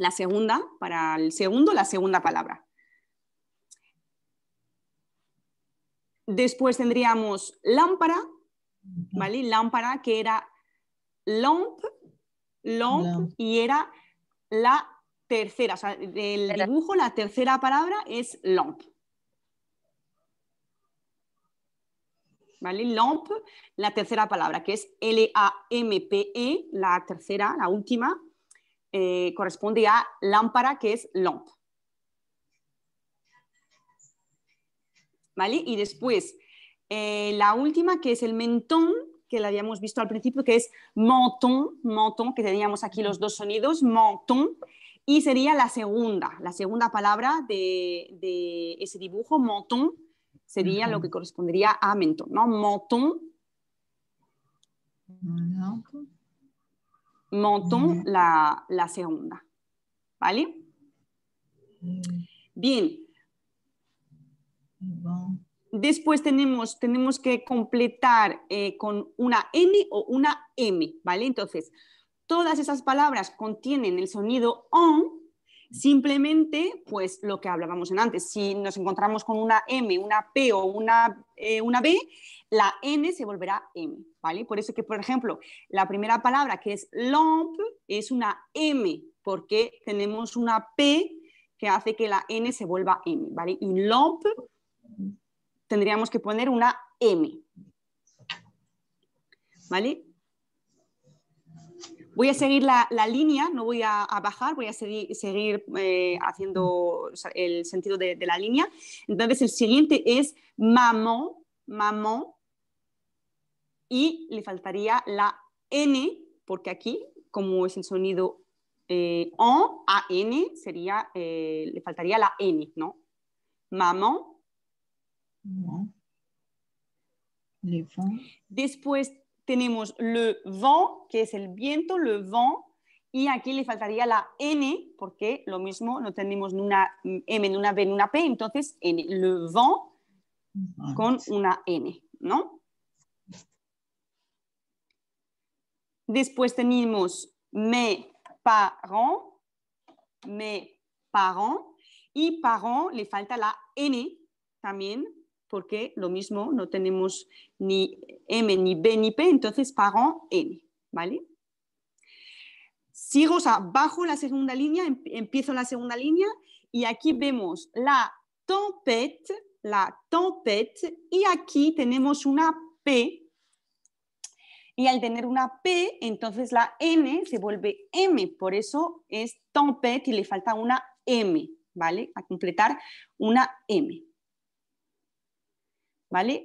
S1: la segunda, para el segundo, la segunda palabra. Después tendríamos lámpara, ¿vale? Lámpara que era lamp, lamp, y era la tercera, o sea, del dibujo la tercera palabra es lamp. ¿Vale? Lamp, la tercera palabra, que es L-A-M-P-E, la tercera, la última, eh, corresponde a lámpara, que es lamp. ¿Vale? Y después, eh, la última, que es el mentón, que la habíamos visto al principio, que es menton, menton, que teníamos aquí los dos sonidos, menton, y sería la segunda, la segunda palabra de, ese dibujo, menton, sería lo que correspondería a mentón, ¿no? Menton montón la, segunda. ¿Vale? Bien. Después tenemos, tenemos que completar eh, con una N o una M, ¿vale? Entonces, todas esas palabras contienen el sonido on, Simplemente, pues lo que hablábamos en antes, si nos encontramos con una M, una P o una, eh, una B, la N se volverá M, ¿vale? Por eso que, por ejemplo, la primera palabra que es LOMP es una M, porque tenemos una P que hace que la N se vuelva M, ¿vale? Y LOMP tendríamos que poner una M, ¿vale? Voy a seguir la, línea, no voy a, bajar, voy a seguir, seguir eh, haciendo el sentido de, la línea. Entonces, el siguiente es mamón, mamón, y le faltaría la N, porque aquí, como es el sonido eh, on, a N, sería, eh, le faltaría la N, ¿no? Mamón. Después tenemos le vent, que es el viento, le vent, y aquí le faltaría la N, porque lo mismo no tenemos una M, ni una B, ni una P, entonces N, le vent con una N, ¿no? Después tenemos mes parents, mes parent, y parent le falta la N también, porque lo mismo no tenemos ni M, ni B, ni P, entonces pago N, ¿vale? Sigo, abajo bajo la segunda línea, em, empiezo la segunda línea y aquí vemos la tempête, la tempête, y aquí tenemos una P. Y al tener una P, entonces la N se vuelve M, por eso es tempête y le falta una M, ¿vale? A completar una M.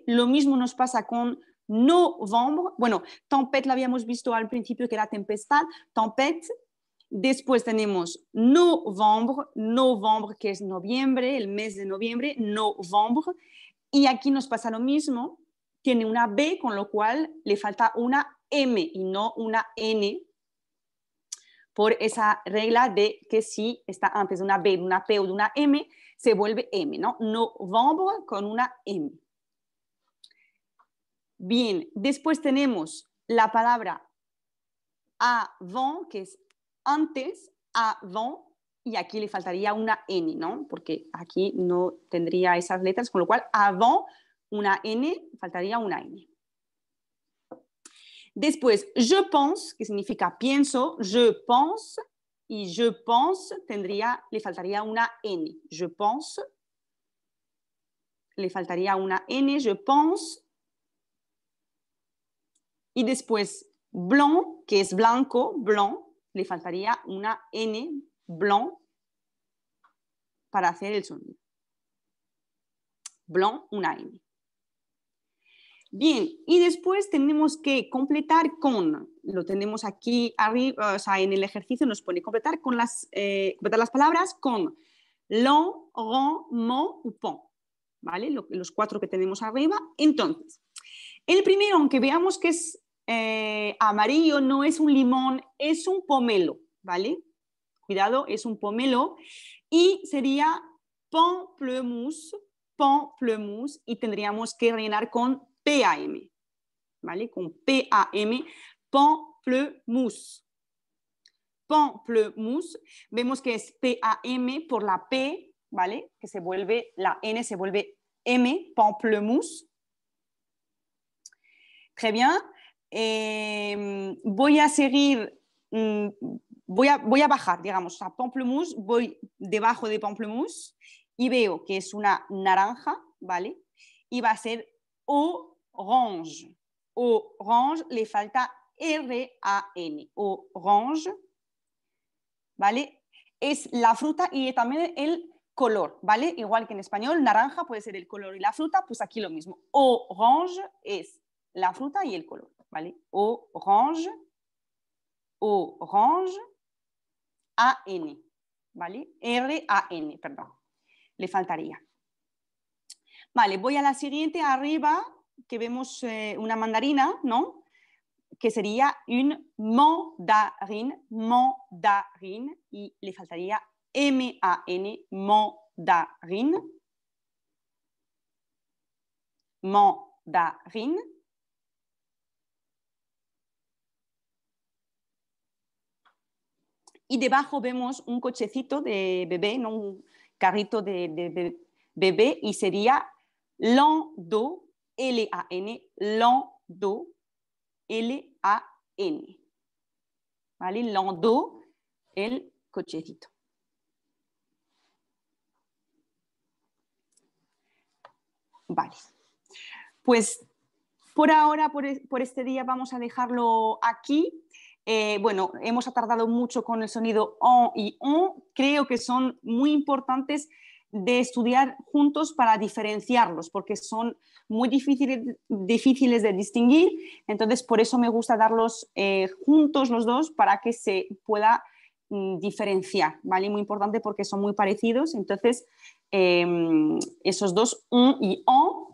S1: Lo mismo nos pasa con NOVEMBRE, Bueno, tempête la habíamos visto al principio que era tempestad, tempête. Después tenemos NOVEMBRE, noviembre que es noviembre, el mes de noviembre, NOVEMBRE, Y aquí nos pasa lo mismo, tiene una B, con lo cual le falta una M y no una N por esa regla de que si está antes de una B, de una P o de una M, se vuelve M, ¿no? Novembre con una M. Bien, después tenemos la palabra avant, que es antes, avant, y aquí le faltaría una N, ¿no? Porque aquí no tendría esas letras, con lo cual avant, una N, faltaría una N. Después, je pense, que significa pienso, je pense, y je pense tendría, le faltaría una N. Je pense, le faltaría una N, je pense, y después, blanc, que es blanco, blanc, le faltaría una N, blanc, para hacer el sonido. Blanc, una N. Bien, y después tenemos que completar con, lo tenemos aquí arriba, o sea, en el ejercicio nos pone completar con las, eh, las palabras con lo, ron, mo ¿vale? los cuatro que tenemos arriba. Entonces, el primero, aunque veamos que es eh, amarillo no es un limón, es un pomelo, ¿vale? Cuidado, es un pomelo. Y sería pamplemousse, pamplemousse, y tendríamos que rellenar con PAM, ¿vale? Con PAM, pamplemousse. Pamplemousse, vemos que es PAM por la P, ¿vale? Que se vuelve, la N se vuelve M, pamplemousse. Très bien. Em, voy a seguir, mm, voy, a, voy a bajar, digamos, a Pamplemousse, voy debajo de Pamplemousse y veo que es una naranja, ¿vale? Y va a ser orange. Orange le falta R-A-N, orange, ¿vale? Es la fruta y también el color, ¿vale? Igual que en español, naranja puede ser el color y la fruta, pues aquí lo mismo. Orange es la fruta y el color. ¿vale? Orange, orange, A-N, ¿vale? R-A-N, perdón, le faltaría. Vale, voy a la siguiente, arriba, que vemos eh, una mandarina, ¿no? Que sería un mandarin, mandarin, y le faltaría M-A-N, mandarin, mandarin, y debajo vemos un cochecito de bebé, ¿no? un carrito de, bebé y sería Lando, L-A-N, Lando, L-A-N. ¿Vale? Lando, el cochecito. Vale. Pues por ahora, por, por este día, vamos a dejarlo aquí. Eh, bueno, hemos tardado mucho con el sonido on y on. Creo que son muy importantes de estudiar juntos para diferenciarlos, porque son muy difíciles, de distinguir. Entonces, por eso me gusta darlos eh, juntos los dos para que se pueda mm, diferenciar, ¿vale? Muy importante porque son muy parecidos. Entonces, em, esos dos, un y on,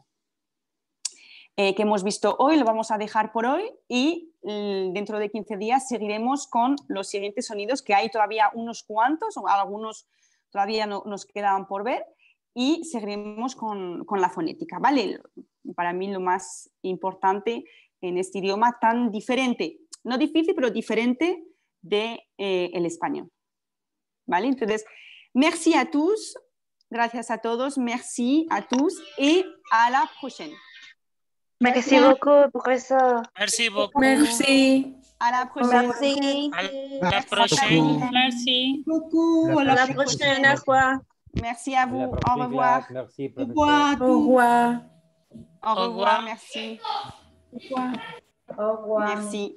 S1: eh, que hemos visto hoy lo vamos a dejar por hoy y mm, dentro de 15 días seguiremos con los siguientes sonidos, que hay todavía unos cuantos, algunos todavía nos quedan por ver, y seguiremos con, la fonética, ¿vale? Para mí lo más importante en este idioma tan diferente, no difícil, pero diferente del de, eh, el español. ¿Vale? Entonces, merci a tous, gracias a todos, merci a tous y a la prochaine. Merci beaucoup, professeur. Merci beaucoup. Merci. À la prochaine. Merci. À la prochaine. Merci. Beaucoup. À la prochaine. À Merci à vous. Au revoir. Au revoir. Au revoir. Merci. Au revoir. Merci.